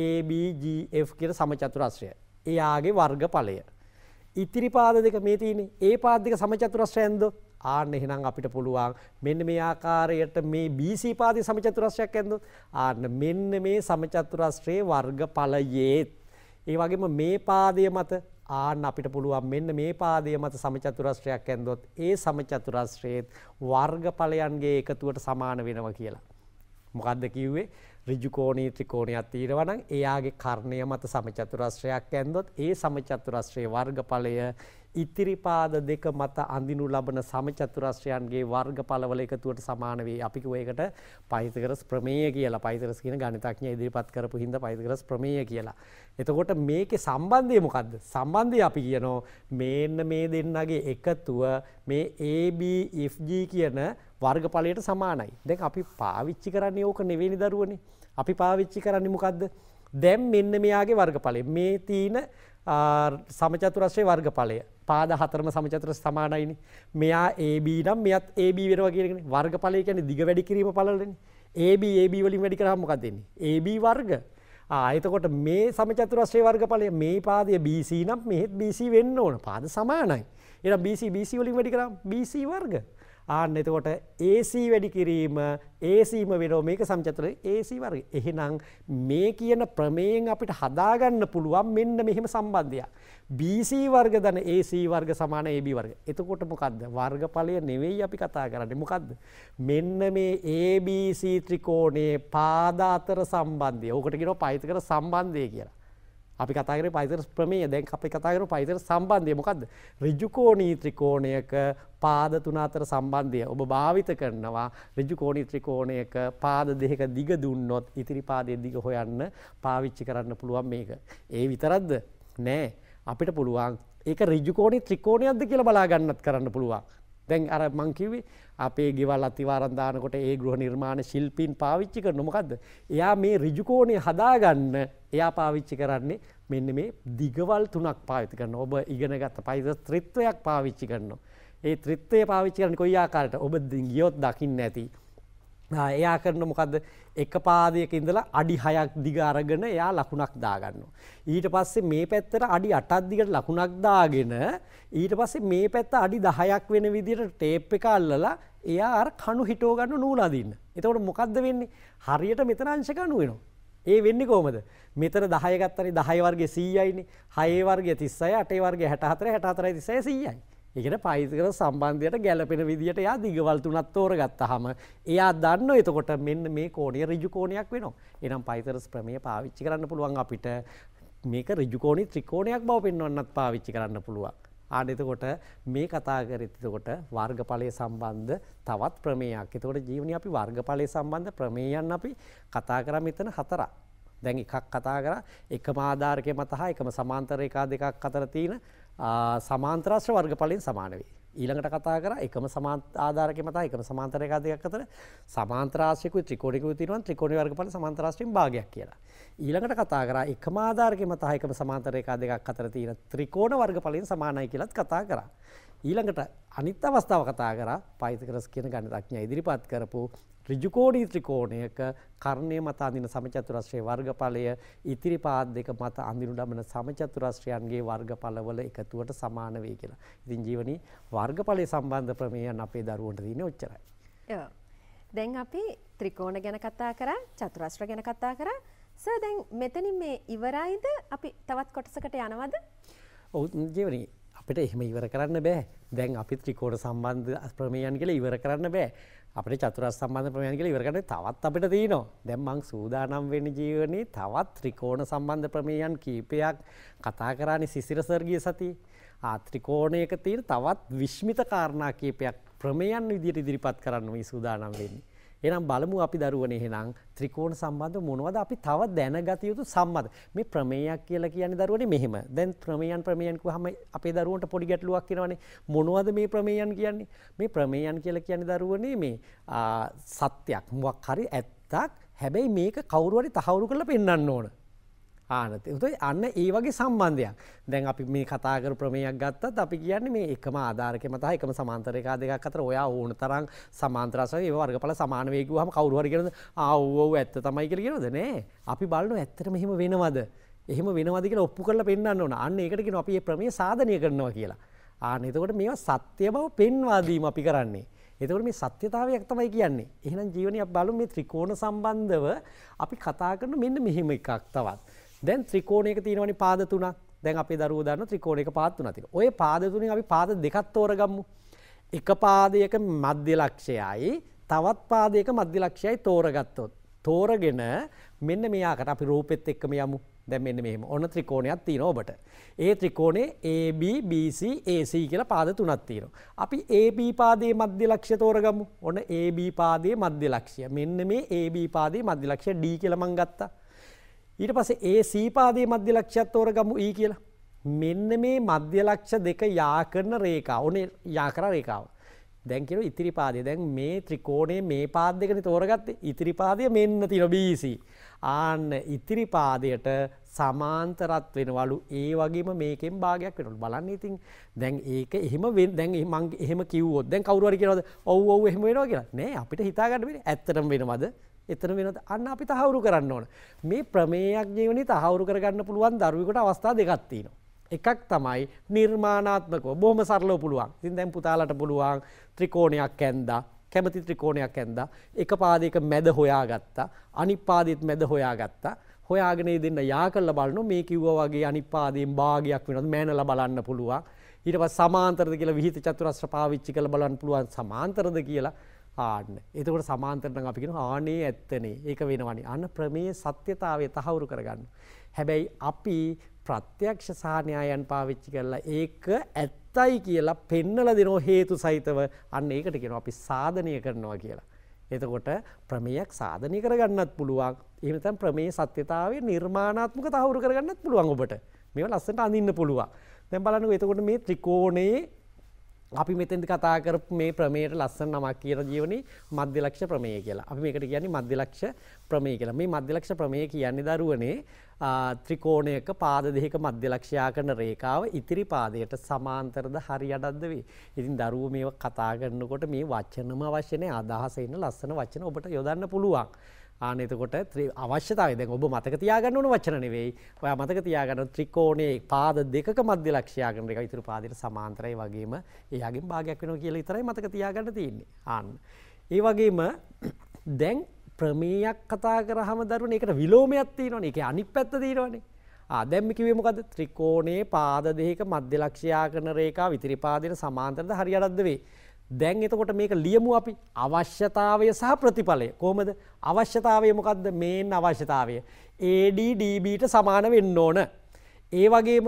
ABGF කියන සමචතුරස්‍රය. එයාගේ වර්ගඵලය. ඉතිරි පාද දෙක මේ තියෙන්නේ. ඒ පාද දෙක සමචතුරස්‍රය ඇන්දොත් ආන්න එහෙනම් අපිට පුළුවන් මෙන්න මේ ආකාරයට මේ BC පාදයේ සමචතුරස්‍රයක් ඇඳුනොත් ආන්න මෙන්න මේ සමචතුරස්‍රයේ වර්ගඵලයේ ඒ වගේම මේ පාදය මත ආන්න අපිට පුළුවන් මෙන්න මේ පාදය මත සමචතුරස්‍රයක් ඇඳුනොත් ඒ සමචතුරස්‍රයේ වර්ගඵලයන්ගේ එකතුවට සමාන වෙනවා කියලා. මොකද්ද කිව්වේ? ඍජු කෝණී ත්‍රිකෝණයක් තියෙනවා නම් එයාගේ කර්ණය මත සමචතුරස්‍රයක් ඇන්දොත් ඒ සමචතුරස්‍රයේ වර්ගඵලය ඉතිරි පාද දෙක මත අඳිනු ලබන සමචතුරස්‍රයන්ගේ වර්ගඵලවල එකතුවට සමාන වේ. අපි කිව්ව එකට පයිතගරස් ප්‍රමේය කියලා. පයිතගරස් කියන ගණිතඥයා ඉදිරිපත් කරපු හින්දා පයිතගරස් ප්‍රමේය කියලා. එතකොට මේකේ සම්බන්ධය මොකක්ද? සම්බන්ධය අපි කියනෝ මේන්න මේ දෙන්නගේ එකතුව මේ ABFG කියන වර්ගඵලයට සමානයි. දැන් අපි පාවිච්චි කරන්නේ ඕක නෙවෙයි දරුවනේ. අපි පාවිච්චි කරන්නේ මොකද්ද? දැන් මෙන්න මෙයාගේ වර්ගඵලය. මේ තීන සමචතුරස්‍රයේ වර්ගඵලය. පාද හතරම සමචතුරස් සමානයිනේ. මෙයා AB නම් මෙයත් AB වෙනවා කියන එකනේ. වර්ගඵලය කියන්නේ දිග වැඩි කිරීම ඵලවලනේ. AB AB වලින් වැඩි කරාම මොකක්ද වෙන්නේ? AB වර්ග. ආ එතකොට මේ සමචතුරස්‍රයේ වර්ගඵලය මේ පාදය BC නම් මෙහෙත් BC වෙන්න ඕන. පාද සමානයි. එහෙනම් BC BC වලින් වැඩි කරාම BC වර්ග. ආන්න එතකොට AC වැඩි කිරීම ACම වෙනවා මේක සමචතුර AC වර්ගය. එහෙනම් මේ කියන ප්‍රමේයෙන් අපිට හදාගන්න පුළුවන් මෙන්න මෙහෙම සම්බන්ධයක්. BC වර්ග ධන AC වර්ග සමාන AB වර්ග. එතකොට මොකද්ද? වර්ගඵලය නෙවෙයි අපි කතා කරන්නේ. මොකද්ද? මෙන්න මේ ABC ත්‍රිකෝණයේ පාද අතර සම්බන්ධය. ඕකට කියනවා පයිතකර සම්බන්ධය කියලා. අපි කතාර පයිතර ප්‍රමේ දැන් අපි කතාකරු පයිතර සම්බන්ධය මොකක්ද රජුකෝණී ත්‍රිකෝණයක පාද තුනාතර සම්බන්ධය ඔබ භාවිත කරනවා රජුකෝණී ත්‍රිකෝණයක පාද දෙක දිග දුන්නොත් ඉතිරි පාදය දිග හොයන්න පාවිච්චි කරන්න පුළුවන් මේක. ඒ විතරද්ද නෑ අපිට පුළුවන් ඒක රජුකෝණී ත්‍රිකෝණයක්ද කියලා බලාගන්නත් කරන්න පුළුවන්. දැන් අර මංකිවේ අපේ ගෙවල් අතිවාරන්දානකොට ඒ ගෘහ නිර්මාණ ශිල්පීන් පාවිච්චි කර නොමකක්ද. එයා මේ රිජුකෝණය හදාගන්න එයා පාවිච්චි කරන්නේ මෙන්න මේ දිගවල් තුනක් පාවිති කරන්න ඔබ ඉගෙනගත්ත පයිස ත්‍රිත්වයක් පාවිච්චි කරනවා. ඒ ත්‍රිත්වය පාවිච්චි කරන කොයි ආකාරයට ඔබ ගියොත් දකින්න ඇති. එයා කරන මොකක්ද එක පාදයක ඉඳලා අඩි හයක් දිග අරගෙන එයා ලකුණක් දාගන්නවා. ඊට පස්සේ මේ පැත්තට අඩි අටක් දිගට ලකුණක් දාගෙන ඊට පස්සේ මේ පැත්ත අඩි 10ක් වෙන විදිහට ටේප් එක අල්ලලා එයා අර කණු හිටව ගන්න නූල අදින්න. එතකොට මොකද්ද වෙන්නේ? හරියට මෙතන අංශ කණු වෙනවා. ඒ වෙන්නේ කොහමද? මෙතන 10 ගත්තනේ 10 වර්ගය 100යිනේ. 6 වර්ගය 36, 8 වර්ගය 64, 64යි 36යි 100යි. එකට පයිතිකර සම්බන්ධයට ගැලපෙන විදිට යා දිගවල් තුනත් තෝර ගත්ත හම එයා දන්න එතකොට මෙන්න මේ කෝඩිය රජුකෝණයක් වෙන එනම් පයිතරස් ප්‍රමය පාවිච්චි කරන්න පුළුවන් අපිට මේක රජුකෝණි ත්‍රිකෝණයක් බව පෙන්වන්නත් පාවිච්චි කරන්න පුළුවන්. ආනෙතකොට මේ කතාගරතිතකොට වර්ගඵලය සම්බන්ධ තවත් ප්‍රමේයක් එතකොට ජීවනි අපි වර්ගඵලය සම්බන්ධ ප්‍රමේයන් අපි කතා කර මෙතන හතරා. දැන් එකක් කතා කර එක මාධාරකය මතහා එකම සමාන්තර එකා දෙකක් අතර තියෙන සමාන්ත්‍රාශ්‍ර වර්ග පලින් සමාන වේ. ඊළඟට කතා කර එකම ආධාරක මත එකම සමාන්තරක දෙයක් අතර සමාන්ත්‍රාශයක ත්‍රිකෝණික තිරවන් ත්‍රිකෝණ වර්ගඵල සමාන්තරාශ්‍රයෙන් භාගයක් කියලා. ඊළඟට කතා කර එකම ආධාරක මත එකම සමාන්තරක දෙකක් අතර තියෙන ත්‍රිකෝණ වර්ගඵලයෙන් සමානයි කියලත් කතා කරා. ඊළඟට අනිත් අවස්ථාව කතා කරා පයිතකරස් කියන ගණිතඥයා ඉදිරිපත් කරපු ඍජුකෝණී ත්‍රිකෝණයක කර්ණය මත අඳින සමචතුරස්‍රයේ වර්ගඵලය ඉතිරි පාද දෙක මත අඳිනු ලබන සමචතුරස්‍රයන්ගේ වර්ගඵලවල එකතුවට සමාන වෙයි කියලා. ඉතින් ජීවනී වර්ගඵලයේ සම්බන්ධ ප්‍රමේයන් අපේ දරුවන්ට දීන්නේ ඔච්චරයි. ඔව්. දැන් අපි ත්‍රිකෝණ ගැන කතා කරා, චතුරස්‍ර ගැන කතා කරා. සර් දැන් මෙතනින් මේ ඉවරයිද? අපි තවත් කොටසකට යනවද? ඔව් ජීවනී අපිට එහෙම ඉවර කරන්න බෑ. දැන් අපි ත්‍රිකෝණ සම්බන්ධ ප්‍රමේයන් කියලා ඉවර කරන්න බෑ. අපිට චතුරස් සම්බන්ධ ප්‍රමයන් කියලා ඉවර කරන්න තවත් අපිට තියෙනවා. දැන් මං සූදානම් වෙන්නේ ජීවනයේ තවත් ත්‍රිකෝණ සම්බන්ධ ප්‍රමේයන් කීපයක් කතා කරානේ සිසිර සර්ගිය සතියේ. ආ ත්‍රිකෝණයක තියෙන තවත් විශ්මිත කාරණා කීපයක් ප්‍රමේයන් විදියට ඉදිරිපත් කරන්න මේ සූදානම් වෙන්නේ. එනම් බලමු අපි දරුවන එහෙනම් ත්‍රිකෝණ සම්බන්ධ මොනවද අපි තව දැනගත යුතු සම්බන්ධ මේ ප්‍රමේයක් කියලා කියන්නේ දරුවනේ මෙහෙම දැන් ප්‍රමේයන් ප්‍රමේයන් කිව්වහම අපේ දරුවන්ට පොඩි ගැටලුවක් එනවනේ මොනවද මේ ප්‍රමේයන් කියන්නේ මේ ප්‍රමේයන් කියලා කියන්නේ දරුවනේ මේ සත්‍යක් මොකක් හරි ඇත්තක් හැබැයි මේක කවුරු හරි තහවුරු කරලා පෙන්වන්න ඕන ආනති උතුයි අන්න ඒ වගේ සම්බන්ධයක් දැන් අපි මේ කතාකර ප්‍රමේයක් ගත්තත් අපි කියන්නේ මේ එකම ආධාරක මත එකම සමාන්තරකා දෙකක් අතර ඔයා ඕන තරම් සමාන්තරස ඒ වර්ගඵල සමානවේකුවහම කවරුහරිගෙන ආව්වෝ ඇත්ත තමයි කියලා කියනද නෑ අපි බලන ඇත්තට මෙහෙම වෙනවද එහෙම වෙනවද කියලා ඔප්පු කරලා පෙන්වන්න ඕන අන්න ඒකට කියනවා අපි මේ ප්‍රමේය සාධනය කරනවා කියලා ආන එතකොට මේවා සත්‍ය බව පෙන්වා දීම අපි කරන්නේ එතකොට මේ සත්‍යතාවයක් තමයි කියන්නේ. එහෙනම් ජීවනය බලමු මේ ත්‍රිකෝණ සම්බන්ධව අපි කතා කරන මෙන්න මෙහෙම එකක් තවත්. දැන් ත්‍රිකෝණයක තියෙනවනේ පාද තුනක්. දැන් අපේ දරුවෝ දන්න ත්‍රිකෝණයක පාද තුනක් තියෙනවා. ඔය පාද තුනෙන් අපි පාද දෙකක් තෝරගමු. එක පාදයක මධ්‍ය ලක්ෂයයි තවත් පාදයක මධ්‍ය ලක්ෂයයි තෝරගත්තොත්. තෝරගෙන මෙන්න මෙයාකට අපි රූපෙත් එක්කම යමු. දැන් මෙන්න මෙහෙම. ඔන්න ත්‍රිකෝණයක් තියෙනවා ඔබට. ඒ ත්‍රිකෝණේ AB BC AC කියලා පාද තුනක් තියෙනවා. අපි AB පාදයේ මධ්‍ය ලක්ෂය තෝරගමු. ඔන්න AB පාදයේ මධ්‍ය ලක්ෂය. මෙන්න මේ AB පාදයේ මධ්‍ය ලක්ෂය D කියලා මං ගත්තා. ඊට පස්සේ ඒ සීපාදයේ මධ්‍ය ලක්ෂයත් තෝරගමු E කියලා. මෙන්න මේ මධ්‍ය ලක්ෂ දෙක යා කරන රේඛාව. ඔනේ යා කරා රේඛාව. දැන් කියන ඉතිරි පාදය. දැන් මේ ත්‍රිකෝණයේ මේ පාද දෙකනේ තෝරගත්තේ. ඉතිරි පාදය මෙන්න තියෙන BC. ආන්න ඉතිරි පාදයට සමාන්තරත් වෙනවලු ඒ වගේම මේකෙන් භාගයක් වෙනවලු බලන්න ඉතින් දැන් ඒක එහෙම දැන් මං එහෙම කිව්වොත් දැන් කවුරු හරි කියනවද ඔව් ඔව් එහෙම වෙනවා කියලා නෑ අපිට හිතා ගන්න බැරි ඇත්තටම වෙනවද එතන වෙනද අන්න අපි තහවුරු කරන්න ඕන. මේ ප්‍රමේයක් ජීවනි තහවුරු කරගන්න පුළුවන් දරුවෙකුට අවස්ථා දෙකක් තියෙනවා. එකක් තමයි නිර්මාණාත්මකව බොහොම සරලව පුළුවන්. ඉතින් දැන් පුතාලට පුළුවන් ත්‍රිකෝණයක් ඇඳලා කැමති ත්‍රිකෝණයක් ඇඳලා එක පාදයක මැද හොයාගත්තා. අනිත් පාදෙත් මැද හොයාගත්තා. හොයාගෙන දෙන්න යා කරලා බලනවා මේ කිව්වා වගේ අනිත් පාදයෙන් භාගයක් වෙනවද මෑනලා බලන්න පුළුවන්. ඊට පස්සේ සමාන්තරද කියලා විහිිත චතුරස්‍ර පාවිච්චි කරලා බලන්න පුළුවන් සමාන්තරද කියලා ආන්න. එතකොට සමාන්තරණ අපිගෙන ආනේ ඇත්තනේ ඒක වෙනවනි. අන්න ප්‍රමේ සත්‍යතාවය තහවුරු කරගන්න. හැබැයි අපි ප්‍රත්‍යක්ෂ සාහනයායන් පාවිච්චි කරලා ඒක ඇත්තයි කියලා පෙන්නල දෙනෝ හේතු සහිතව අන්න ඒකට කියෙන අපි සාධනය කරනවා කියලා. එතකොට ප්‍රමේයක් සාධනය කරගන්නත් පුළුවන් එමතන් ප්‍රමේ සත්‍යතාවේ නිර්මාණාත්මක තහවුරු කරගන්නත් පුළුවන් ඔබට මෙ ලස්සට අඳන්න පුළුවන්. දැම් බලන්න එතකොට මේ ත්‍රිකෝණයේ අපි මෙතෙන්ට කතා කරපු මේ ප්‍රමේයට ලස්සන නමක් කියන ජීවනි මධ්‍යලක්ෂ ප්‍රමේය කියලා. අපි මේකට කියන්නේ මධ්‍යලක්ෂ ප්‍රමේය කියලා. මේ මධ්‍යලක්ෂ ප්‍රමේය කියන්නේ දරුවනේ ත්‍රිකෝණයක පාද දෙක මධ්‍යලක්ෂයා කරන රේඛාව ඉතිරි පාදයට සමාන්තරද හරි අඩක්ද වේ. ඉතින් දරුවෝ මේව කතා කරනකොට මේ වචනම අවශ්‍ය නැහැ. අදහස එන ලස්සන වචන ඔබට යොදන්න පුළුවන්. ආනෙතකොට අවශ්‍යතාව දැ ඔබ මතකතියාගන්න ඕන වචනනෙවෙයි ඔය මතකතියාගන්න ත්‍රිකෝණයේ පාද දෙක මධ්‍ය ලක්ෂයාගන එක ඉතුරු පාදිට සමාන්තරයි වගේම ඒයාගේ භාගයක් වෙන කියල ඉතරයි මතකතියාගන්න තියන්නේ අන්න. ඒ වගේම දැන් ප්‍රමේයක් කතා කරහම දරුණ එකට විලෝමයක්ත්ති නොන එක අනික් පැත්ත දීරවනේ ආදැම්මිකිවීමකද ත්‍රිකෝණයේ පාද දෙක මධ්‍ය ලක්ෂයා කරන රේකා විතිරිපාදයට සමාන්තරද හරියරද්ද වේ. දැන් එතකොට මේක ලියමු අපි අවශ්‍යතාවය සහ ප්‍රතිඵලය කොහොමද අවශ්‍යතාවය මොකක්ද මේන් අවශ්‍යතාවය ADDBට සමාන වෙන්න ඕන ඒ වගේම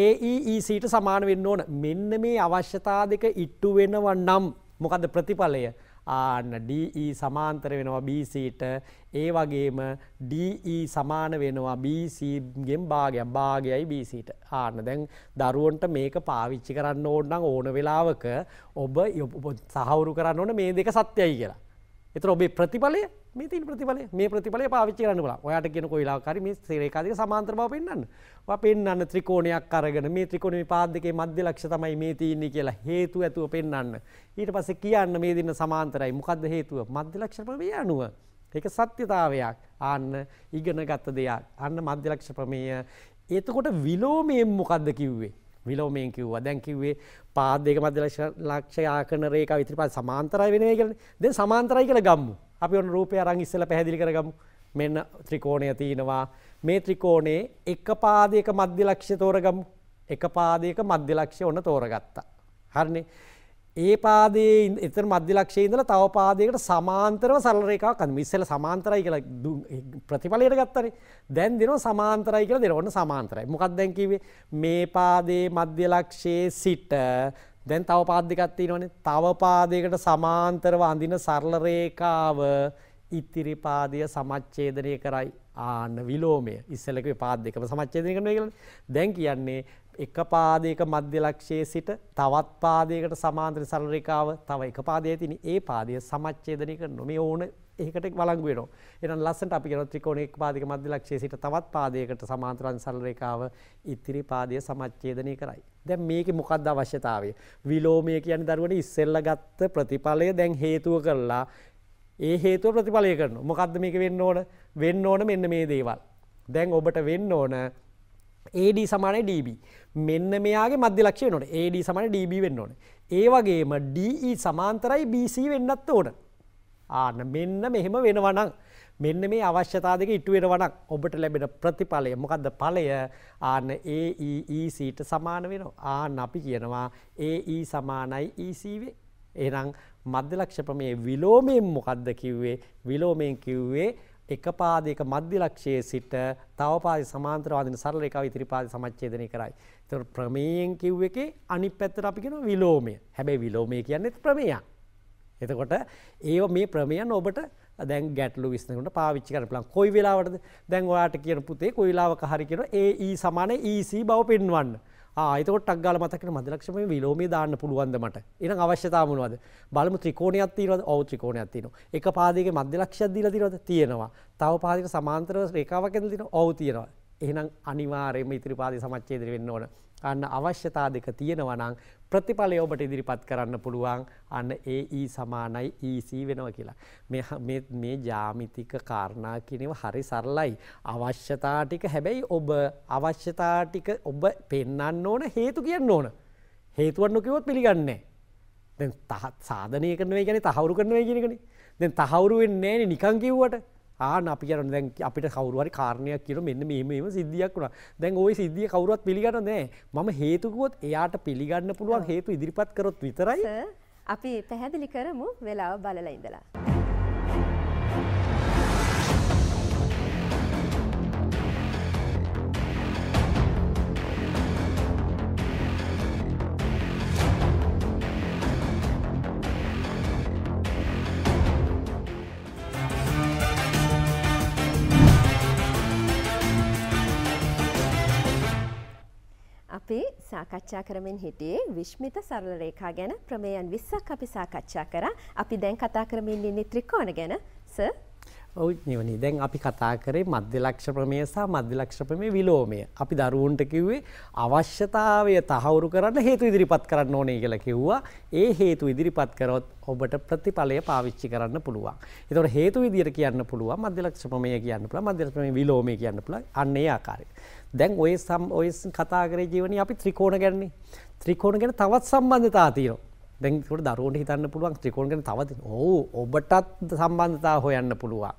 AEECට සමාන වෙන්න ඕන මෙන්න මේ අවශ්‍යතා දෙක ඉට්ටු වෙනව නම් මොකද ප්‍රතිඵලය ආන්න DE සමාන්තර වෙනවා BCට ඒ වගේම DE සමාන වෙනවා BC ගෙන් භාගයක් භාගයයි BCට. ආන්න දැන් දරුවන්ට මේක පාවිච්චි කරන්න ඕන නම් ඕන වෙලාවක ඔබ සහවුරු කරන්න ඕන මේ දෙක සත්‍යයි කියලා. ඒතර ඔබේ ප්‍රතිඵලය මේ තින් ප්‍රතිඵල මේ ප්‍රතිඵල පාවිච්චි කරන්න බලා ඔයාට කියන කොයිලාකාරි මේ සේරේකාදික සමාන්තර බව පෙන්වන්න. ඔයා පෙන්වන්න ත්‍රිකෝණයක් අරගෙන මේ ත්‍රිකෝණේ පාද දෙකේ මධ්‍ය ලක්ෂ තමයි මේ තියෙන්නේ කියලා හේතු ඇතුව පෙන්වන්න. ඊට පස්සේ කියන්න මේ දෙන්න සමාන්තරයි. මොකද්ද හේතුව? මධ්‍ය ලක්ෂ ප්‍රමේය අනුව. ඒක සත්‍යතාවයක්. ආන්න ඉගෙනගත් දෙයක්. ආන්න මධ්‍ය ලක්ෂ ප්‍රමේය. එතකොට විලෝමයෙන් මොකද්ද කිව්වේ? විලෝමයෙන් කිව්වා දැන් කිව්වේ පාදයක මධ්‍ය ලක්ෂ යාකන රේඛාව ඉදිරිපත් සමාන්තරයි වෙනවා කියලා. දැන් සමාන්තරයි කියලා ගම්මු. අපි ඔන්න රූපය අරන් ඉස්සෙල්ල පැහැදිලි කරගමු. මෙන්න ත්‍රිකෝණය තියෙනවා. මේ ත්‍රිකෝණේ එක පාදයක මධ්‍ය ලක්ෂ්‍ය තෝරගමු. එක පාදයක මධ්‍ය ලක්ෂ්‍ය ඔන්න තෝරගත්තා. හරිනේ. ඒ පාදයේ එතන මධ්‍ය ලක්ෂ්‍යයේ ඉඳලා තව පාදයකට සමාන්තරව සරල රේඛාවක් අඳිමු. ඉස්සෙල්ල සමාන්තරයි කියලා ප්‍රතිඵලයට ගත්තනේ. දැන් දෙනවා සමාන්තරයි කියලා දෙනවා. ඔන්න සමාන්තරයි. මොකක්ද දැන් කිව්වේ? මේ පාදයේ මධ්‍ය ලක්ෂ්‍යයේ සිට දැන් තව පාද දෙකක් තියෙනවනේ. තව පාදයකට සමාන්තරව අඳින සරල රේඛාව ඉතිරි පාදය සමච්ඡේදනය කරයි. ආන්න විලෝමය. ඉස්සෙල්ලා කිව්වේ පාද දෙකම සමච්ඡේදනය කරනවා කියලා. දැන් කියන්නේ එක පාදයක මධ්‍ය ලක්ෂයේ සිට තවත් පාදයකට සමාන්තර සරල රේඛාව තව එක පාදයක තියෙන ඒ පාදය සමච්ඡේදනය කරනවා. මේ ඕන ඒකට වලංගු වෙනවා. එහෙනම් ලස්සනට අපි කියනවා ත්‍රිකෝණ එක් පාදයක මධ්‍යලක්ෂයේ සිට තවත් පාදයකට සමාන්තර අංශල රේඛාව ඉතිරි පාදයේ සමච්ඡේදනය කරයි. දැන් මේකේ මොකක්ද අවශ්‍යතාවය? විලෝමය කියන්නේ දරුවනේ ඉස්සෙල්ලා ගත්ත ප්‍රතිඵලය දැන් හේතුව කරලා ඒ හේතුව ප්‍රතිඵලය කරනවා. මොකද්ද මේක වෙන්න ඕන? වෙන්න ඕන මෙන්න මේ දේවල්. දැන් ඔබට වෙන්න ඕන AD සමානයි DB. මෙන්න මෙයාගේ මධ්‍යලක්ෂය වෙන්න ඕනේ. AD සමානයි DB වෙන්න ඕනේ. ඒ වගේම DE සමාන්තරයි BC වෙන්නත් ඕනේ. ආන මෙන්න මෙහෙම වෙනවනම් මෙන්න මේ අවශ්‍යතා දෙක ඉටු වෙනවනම් ඔබට ලැබෙන ප්‍රතිඵලය මොකද්ද ඵලය ආන AEEC ට සමාන වෙනවා ආන අපි කියනවා AE සමානයි EC වේ එහෙනම් මධ්‍යලක්ෂ ප්‍රමේය විලෝමයෙන් මොකද්ද කිව්වේ විලෝමයෙන් කිව්වේ එක පාදයක මධ්‍යලක්ෂයේ සිට තව පාදයක සමාන්තර වාදින සරල එකව ඉතිරි පාදේ සමච්ඡේදනය කරයි. ඒතකොට ප්‍රමේයෙන් කිව් එකේ අනිත් පැත්තට අපි කියනවා විලෝමය. හැබැයි විලෝමය කියන්නේ ප්‍රමේයක්. එතකොට ඒ මේ ප්‍රමයන් ඔබට දැන් ගැටලු විස්නකට පාවිච්චි කරපලන් කොයි වෙලාවටද දැන් ඔයාට කියන පුතේ කොයිලාවක හරි කියෙන ඒ සමාන ඊසී බව පෙන්වන්න ආතකොට අක්ගල මතකට මදලක්ෂම විලෝම දාන්න පුළුවන්ද මට එන අවශ්‍යතාමුණුවද බලම ත්‍රිකෝණයක් තීරද ඔව ත්‍රිකෝණයක් තින එක පාදක මධ්‍යලක්ෂදීල තිරද තියෙනවා තව පාදික සමාන්තරව රේකාවකැද තින ඔව තියෙනවා එහනම් අනිවාරයම ඉතිරිපාදි සමච්චේදර වෙන්න ඕන අන්න අවශ්‍යතා දෙක තියෙනවා නම් ප්‍රතිඵලය ඔබට ඉදිරිපත් කරන්න පුළුවන් අන්න ඒ E සමානයි EC වෙනවා කියලා. මේ මේ මේ ජ්‍යාමිතික කාරණා කියනව හරි සරලයි. අවශ්‍යතා ටික හැබැයි ඔබ අවශ්‍යතා ටික ඔබ පෙන්වන්න ඕන හේතු කියන්න ඕන. හේතුවක් නොකියුවොත් පිළිගන්නේ නැහැ. දැන් සාධනය කරනවා කියන්නේ තහවුරු කරනවා කියන එකනේ. දැන් තහවුරු වෙන්නේ නැහැ නිකන් කිව්වට. ආන අපි කියන දැන් අපිට කවුරු හරි කාරණයක් කියලා මෙන්න මෙහෙම මෙහෙම සිද්ධියක් වුණා. දැන් ওই සිද්ධිය කවුරුවත් පිළිගන්නේ නැහැ. මම හේතු කිව්වොත් එයාට පිළිගන්න පුළුවන් හේතු ඉදිරිපත් කරොත් විතරයි. අපි පැහැදිලි කරමු වෙලාව බලලා ඉඳලා. සාකච්ඡා කරමින් හිටියේ විශ්මිත සරල රේඛා ගැන ප්‍රමේයන් 20ක් අපි සාකච්ඡා කරා. අපි දැන් කතා කරමින් ඉන්නේ ත්‍රිකෝණ ගැන. සර් ඔව් නිවනි. දැන් අපි කතා කරේ මධ්‍යලක්ෂ ප්‍රමේය සහ මධ්‍යලක්ෂ ප්‍රමේය විලෝමය. අපි දරුවන්ට කිව්වේ අවශ්‍යතාවය තහවුරු කරන්න හේතු ඉදිරිපත් කරන්න ඕනේ කියලා කිව්වා. ඒ හේතු ඉදිරිපත් කරොත් ඔබට ප්‍රතිඵලය පාවිච්චි කරන්න පුළුවන්. ඒතකොට හේතු විදියට කියන්න පුළුවන් මධ්‍යලක්ෂ ප්‍රමේය කියන්න පුළුවන් මධ්‍යලක්ෂ ප්‍රමේය විලෝමය කියන්න පුළුවන්. අන්න ඒ ආකාරයට. දැන් ඔය සම් ඔය කතා කරේ ජීවනයේ අපි ත්‍රිකෝණ ගැනනේ. ත්‍රිකෝණ ගැන තවත් සම්බන්ධතා තියෙනවා. දැන් ඒකට දරුවන්ට හිතන්න පුළුවන් ත්‍රිකෝණ ගැන තවත් ඔව් ඔබටත් සම්බන්ධතා හොයන්න පුළුවන්.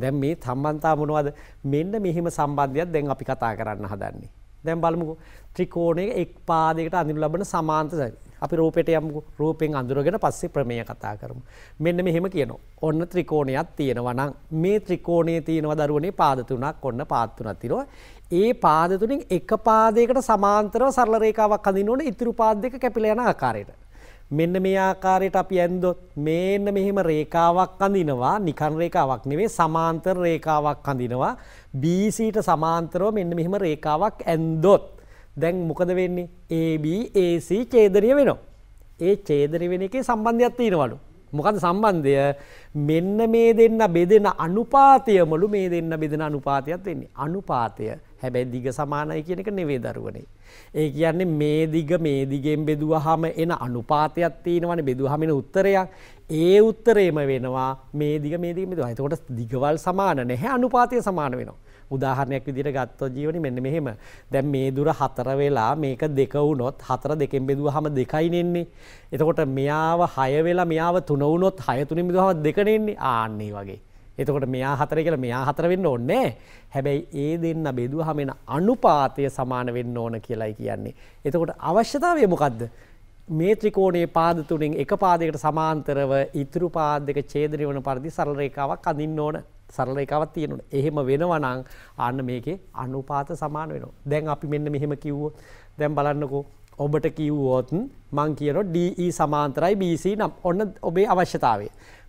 දැන් මේ සම්බන්ධතා මොනවද? මෙන්න මෙහිම සම්බන්ධයක් දැන් අපි කතා කරන්න හදන්නේ. දැන් බලමුකෝ ත්‍රිකෝණයක එක් පාදයකට අඳිනු ලබන සමාන්ත අපි රූපෙට යම් රූපෙන් අඳුරගෙන පස්සේ ප්‍රමේය කතා කරමු. මෙන්න මෙහෙම කියන. ඔන්න ත්‍රිකෝණයක් තියෙනවා නම් මේ ත්‍රිකෝණයේ තියෙනවා දරුවනේ පාද තුනක් ඔන්න පාද තුනක් තියෙනවා. ඒ පාද තුنين එක පාදයකට සමාන්තරව සරල රේඛාවක් අඳින්න ඕනේ ඉතුරු පාද දෙක කැපිලා යන ආකාරයට. මෙන්න මේ ආකාරයට අපි ඇන්දොත් මේන්න මෙහෙම රේකාවක් අඳිනවා නිකන් රේකාවක් නෙවේ සමාන්තර රේකාවක් අඳිනවා BCට සමාන්තරව මෙන්න මෙහෙම රේකාවක් ඇන්දොත් දැන් මොකද වෙන්නේ ABAC චේදරිය වෙනවා. ඒ චේදරි වෙන එකේ සම්බන්ධයක් තියෙනවලු. මොකද සම්බන්ධය මෙන්න මේ දෙන්න බෙදෙන අනුපාතයමලු මේ දෙන්න බෙදෙන අනුපාතයක් වෙන්නේ. අනුපාතය හැබැයි දිග සමානයි කියන එක නෙවෙයි දරුවනේ. ඒ කියන්නේ මේ දිග මේ දිගෙන් බෙදුවහම එන අනුපාතයක් තියෙනවනේ බෙදුවහම එන උත්තරයක්. ඒ උත්තරේම වෙනවා මේ දිග මේ දිග බෙදුවා. එතකොට දිගවල් සමාන නැහැ අනුපාතය සමාන වෙනවා. උදාහරණයක් විදිහට ගත්තොත් ජීවනි මෙන්න මෙහෙම. දැන් මේ දුර 4 වෙලා මේක 2 වුණොත් 4 දෙකෙන් බෙදුවාම 2යි නෙන්නේ. එතකොට මෙයාව 6 වෙලා මෙයාව 3 වුණොත් 6 3 බෙදුවාම 2 නෙන්නේ. ආන්න වගේ. එතකොට මෙයා 4 කියලා මෙයා 4 වෙන්න ඕනේ හැබැයි ඒ දෙන්න බෙදුවාම එන අනුපාතය සමාන වෙන්න ඕන කියලායි කියන්නේ. එතකොට අවශ්‍යතාවය මොකද්ද? මේ ත්‍රිකෝණයේ පාද තුනෙන් එක පාදයකට සමාන්තරව ඉතුරු පාද දෙක ඡේදනය වන පරිදි සරල රේඛාවක් අඳින්න ඕන. සරල එකවත් තියෙනුන එහෙම වෙනවනං අන්න මේකේ අනුපාත සමාන වෙන. දැන් අපි මෙන්න මෙහෙම කිව්ව දැන් බලන්නකෝ ඔබට කිව්වෝත් මං කියන DE සමාන්තරයි BC නම් ඔන්න ඔබේ අවශ්‍යතාවය.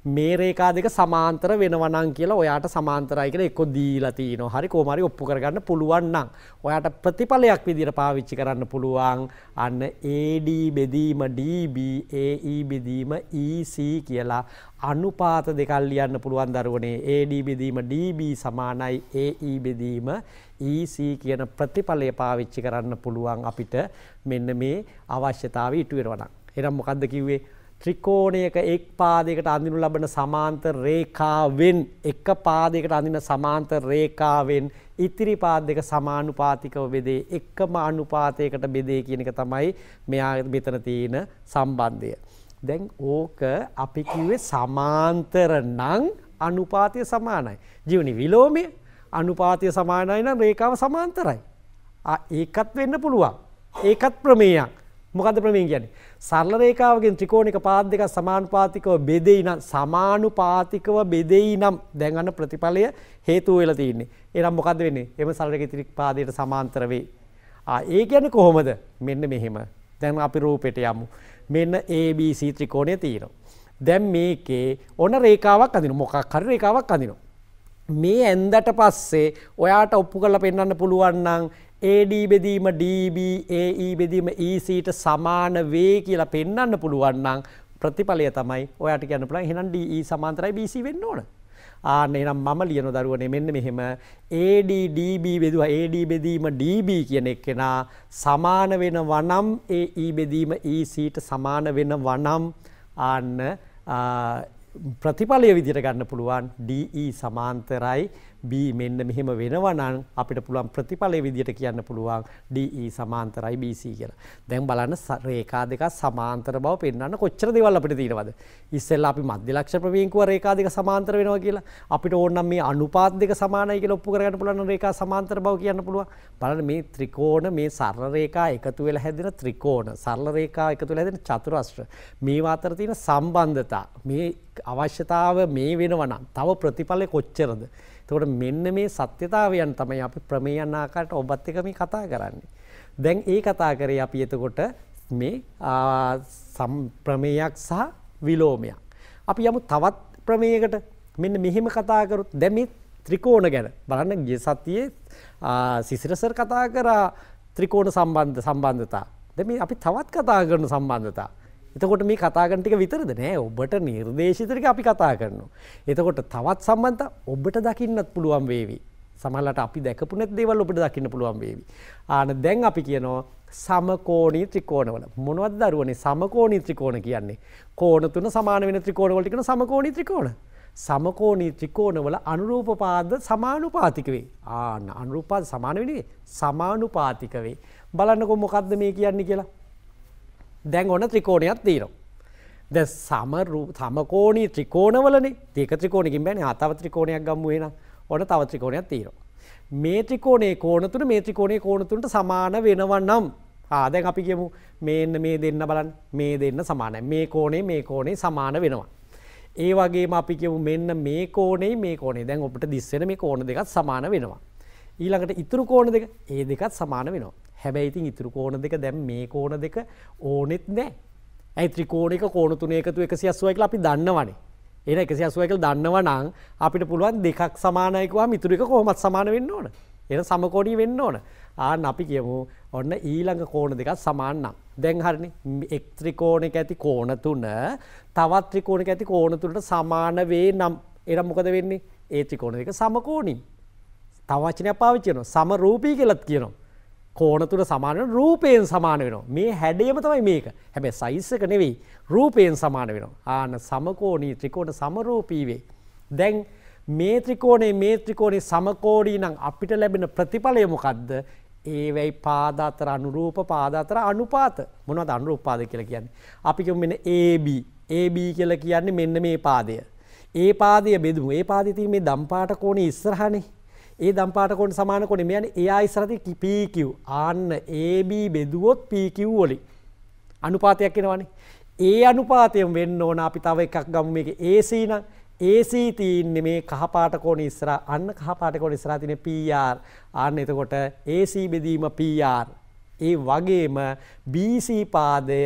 මේ රේකා දෙක සමාන්තර වෙනවනම් කියලා ඔයාට සමාන්තරයි කියලා එක්ක දීලා තිනවා. හරි කොහොම හරි ඔප්පු කරගන්න පුළුවන් නම් ඔයාට ප්‍රතිඵලයක් විදිහට පාවිච්චි කරන්න පුළුවන් අන්න AD බෙදීම DB AE බෙදීම EC කියලා අනුපාත දෙකක් ලියන්න පුළුවන් දරුවනේ AD බෙදීම DB සමානයි AE බෙදීම EC කියන ප්‍රතිඵලය පාවිච්චි කරන්න පුළුවන් අපිට මෙන්න මේ අවශ්‍යතාවය ඉටු වෙනවා නම්. එහෙනම් මොකද්ද කිව්වේ? ත්‍රිකෝණයක එක් පාදයකට අඳිනු ලබන සමාන්තර රේඛාවෙන් එක පාදයකට අඳින සමාන්තර රේඛාවෙන් ඉතිරි පාද දෙක සමානුපාතිකව බෙදේ එකම අනුපාතයකට බෙදේ කියන එක තමයි මෙයා මෙතන තියෙන සම්බන්ධය. දැන් ඕක අපි කිව්වේ සමාන්තර නම් අනුපාතය සමානයි. ජීවනි විලෝමය අනුපාතය සමානයි නම් රේඛාව සමාන්තරයි. ඒකත් වෙන්න පුළුවන්. ඒකත් ප්‍රමේයයක්. මොකද්ද ප්‍රමේය කියන්නේ? සරල රේඛාවකින් ත්‍රිකෝණික පාද දෙක සමානුපාතිකව බෙදෙයි නම් සමානුපාතිකව බෙදෙයි නම් දැන් අන්න ප්‍රතිඵලය හේතු වෙලා තියෙන්නේ. එහෙනම් මොකද්ද වෙන්නේ? එම සරල රේඛිතිරික් පාදයට සමාන්තර වෙයි. ආ ඒ කියන්නේ කොහොමද? මෙන්න මෙහෙම. දැන් අපි රූපෙට යමු. මෙන්න ABC ත්‍රිකෝණය තියෙනවා. දැන් මේකේ ඔන රේඛාවක් අඳිනවා. මොකක් හරි රේඛාවක් අඳිනවා. මේ ඇන්දට පස්සේ ඔයාට ඔප්පු කරලා පෙන්වන්න පුළුවන් නම් AD බෙදීම DB AE බෙදීම ECට සමාන වේ කියලා පෙන්වන්න පුළුවන් නම් ප්‍රතිඵලය තමයි ඔයාට කියන්න පුළුවන් එහෙනම් DE සමාන්තරයි BC වෙන්න ඕන. ආන්න එහෙනම් මම ලියන දරුවනේ මෙන්න මෙහෙම AD DB බෙදුවා AD බෙදීම DB කියන එකේනා සමාන වෙනවා නම් AE බෙදීම ECට සමාන වෙනවා නම් ආන්න ප්‍රතිඵලය විදිහට ගන්න පුළුවන් DE සමාන්තරයි B මෙන්න මෙහෙම වෙනවා නම් අපිට පුළුවන් ප්‍රතිඵලයේ විදියට කියන්න පුළුවන් DE සමාන්තරයි BC කියලා. දැන් බලන්න රේඛා දෙක සමාන්තර බව පෙන්වන්න කොච්චර දේවල් අපිට තියෙනවද? ඉස්සෙල්ලා අපි මධ්‍ය ලක්ෂ ප්‍රවේගයෙන් කිව්වා රේඛා දෙක සමාන්තර වෙනවා කියලා. අපිට ඕන නම් මේ අනුපාත දෙක සමානයි කියලා ඔප්පු කරගන්න පුළුවන් රේඛා සමාන්තර බව කියන්න පුළුවන්. බලන්න මේ ත්‍රිකෝණ මේ සරල රේඛා එකතු වෙලා හැදෙන ත්‍රිකෝණ, සරල රේඛා එකතු වෙලා හැදෙන චතුරස්‍ර. මේවා අතර තියෙන සම්බන්ධතා මේ අවශ්‍යතාව මේ වෙනවනම් තව ප්‍රතිඵලය කොච්චරද? තවට මෙන්න මේ සත්‍යතාවයන් තමයි අපි ප්‍රමේයන් ආකාරයට ඔබත් එක මේ කතා කරන්නේ. දැන් ඒ කතා කරේ අපි එතකොට මේ ප්‍රමේයක් සහ විලෝමයක්. අපි යමු තවත් ප්‍රමේයකට මෙන්න මෙහෙම කතා කරොත් දැන් මේ ත්‍රිකෝණ ගැන බලන්න ගිය සතියේ සිසිරසර් කතා කරා ත්‍රිකෝණ සම්බන්ධ සම්බන්ධතා. දැන් මේ අපි තවත් කතා කරන සම්බන්ධතා. එතකොට මේ කතාගන ටික විතරද නෑ ඔබට නිර්දේශිතරික අපි කතා කරනවා. එතකොට තවත් සම්බන්ධ ඔබට දකින්නත් පුළුවන් වේවි. සමල්ලට අපි දැකපු නැත් දේවල් ඔබට දකින්න පුළුවන් වේවි. ආන දැන් අපි කියනවා සමකෝණී ත්‍රිකෝණවල මොනවද දරුවනේ සමකෝණී ත්‍රිකෝණ කියන්නේ. කෝණ තුන සමාන වෙන ත්‍රිකෝණවලට කියන සමකෝණී ත්‍රිකෝණ. සමකෝණී ත්‍රිකෝණවල අනුරූපපාද සමානුපාතික වේ. ආන්න අනුරූපපාද සමාන වෙන්නේ සමානුපාතික වේ. බලන්නකො මොකද්ද මේ කියන්නේ කියලා. දැන් ඔන්න ත්‍රිකෝණයක් දීනවා. ද සමරු සමකෝණී ත්‍රිකෝණවලනේ ඒක ත්‍රිකෝණකින් බෑනේ ආ තව ත්‍රිකෝණයක් ගම්මු එහෙනම් ඔන්න තව ත්‍රිකෝණයක් තියෙනවා. මේ ත්‍රිකෝණේ කෝණ තුන මේ ත්‍රිකෝණේ කෝණ තුනට සමාන වෙනව නම් ආ දැන් අපි කියමු මේන්න මේ දෙන්න බලන්න මේ දෙන්න සමානයි. මේ කෝණේ මේ කෝණේ සමාන වෙනවා. ඒ වගේම අපි කියමු මෙන්න මේ කෝණේ මේ කෝණේ දැන් ඔබට දිස් වෙන මේ කෝණ දෙකත් සමාන වෙනවා. ඊළඟට ඉතුරු කෝණ දෙක ඒ දෙකත් සමාන වෙනවා. හැබැයිතින් ඉතුරු කෝන දෙක දැම් මේ කෝන දෙක ඕනෙත් නෑ ඇයි ත්‍රිකෝණක කෝනතුන එකතු එක සියස්ුවයික අපි දන්නවනේ එන එක සියස්ුවයික දන්නව නං අපිට පුළුවන් දෙකක් සමානයකවා මිතුරික කොහොමත් සමාන වෙන්න ඕන එන සමකෝඩී වෙන්න ඕන ආන් අපි කියමු ඔන්න ඊළඟ කෝණ දෙකක් සමාන්නම් දැන්හරණ එක්ත්‍රිකෝණක ඇති කෝණ තුන තවත්ත්‍රිකෝණක ඇති කෝණ තුනට සමාන වේ නම් එනම් මොකද වෙන්නේ ඒ ත්‍රිකෝණ දෙක සමකෝණී තවචනය පාවිච්චයන සම රූපී කෙලත් කියනවා කෝන තුර සමාන රූපයෙන් සමාන වෙනවා. මේ හැඩයම තමයි මේක. හැබැයි සයිස් එක නෙවෙයි රූපයෙන් සමාන වෙනවා. ආන සමකෝණී ත්‍රිකෝණ සමරූපී වේ. දැන් මේ ත්‍රිකෝණේ මේ ත්‍රිකෝණේ සමකෝණී නම් අපිට ලැබෙන ප්‍රතිඵලය මොකද්ද? ඒවැයි පාදාතර අනුරූප පාදාතර අනුපාත. මොනවද අනුරූපපාද කියලා කියන්නේ? අපි කියමු මෙන්න AB. AB කියලා කියන්නේ මෙන්න මේ පාදය. ඒ පාදය බෙදමු. ඒ පාදයේ තියෙන මේ දම්පාට කෝණේ ඉස්සරහනේ. ඒ දම්පාටකොට සමානකොට මෙයන එයා ඉස්සරති පිකව් අන්න AB බෙදුවොත් පිකව් වලින් අනුපාතයක් එෙනවනේ ඒ අනුපාතයම වෙන්න ඕන අපි තව එකක් ගම්ම එක ඒසින ඒසී තියන්නේ මේ කහපාටකෝන ඉස්ර අන්න කහපාටකොට ඉස්රාතින පR අන්න එතකොට ඒසී බෙදීම පR ඒ වගේම BC පාදය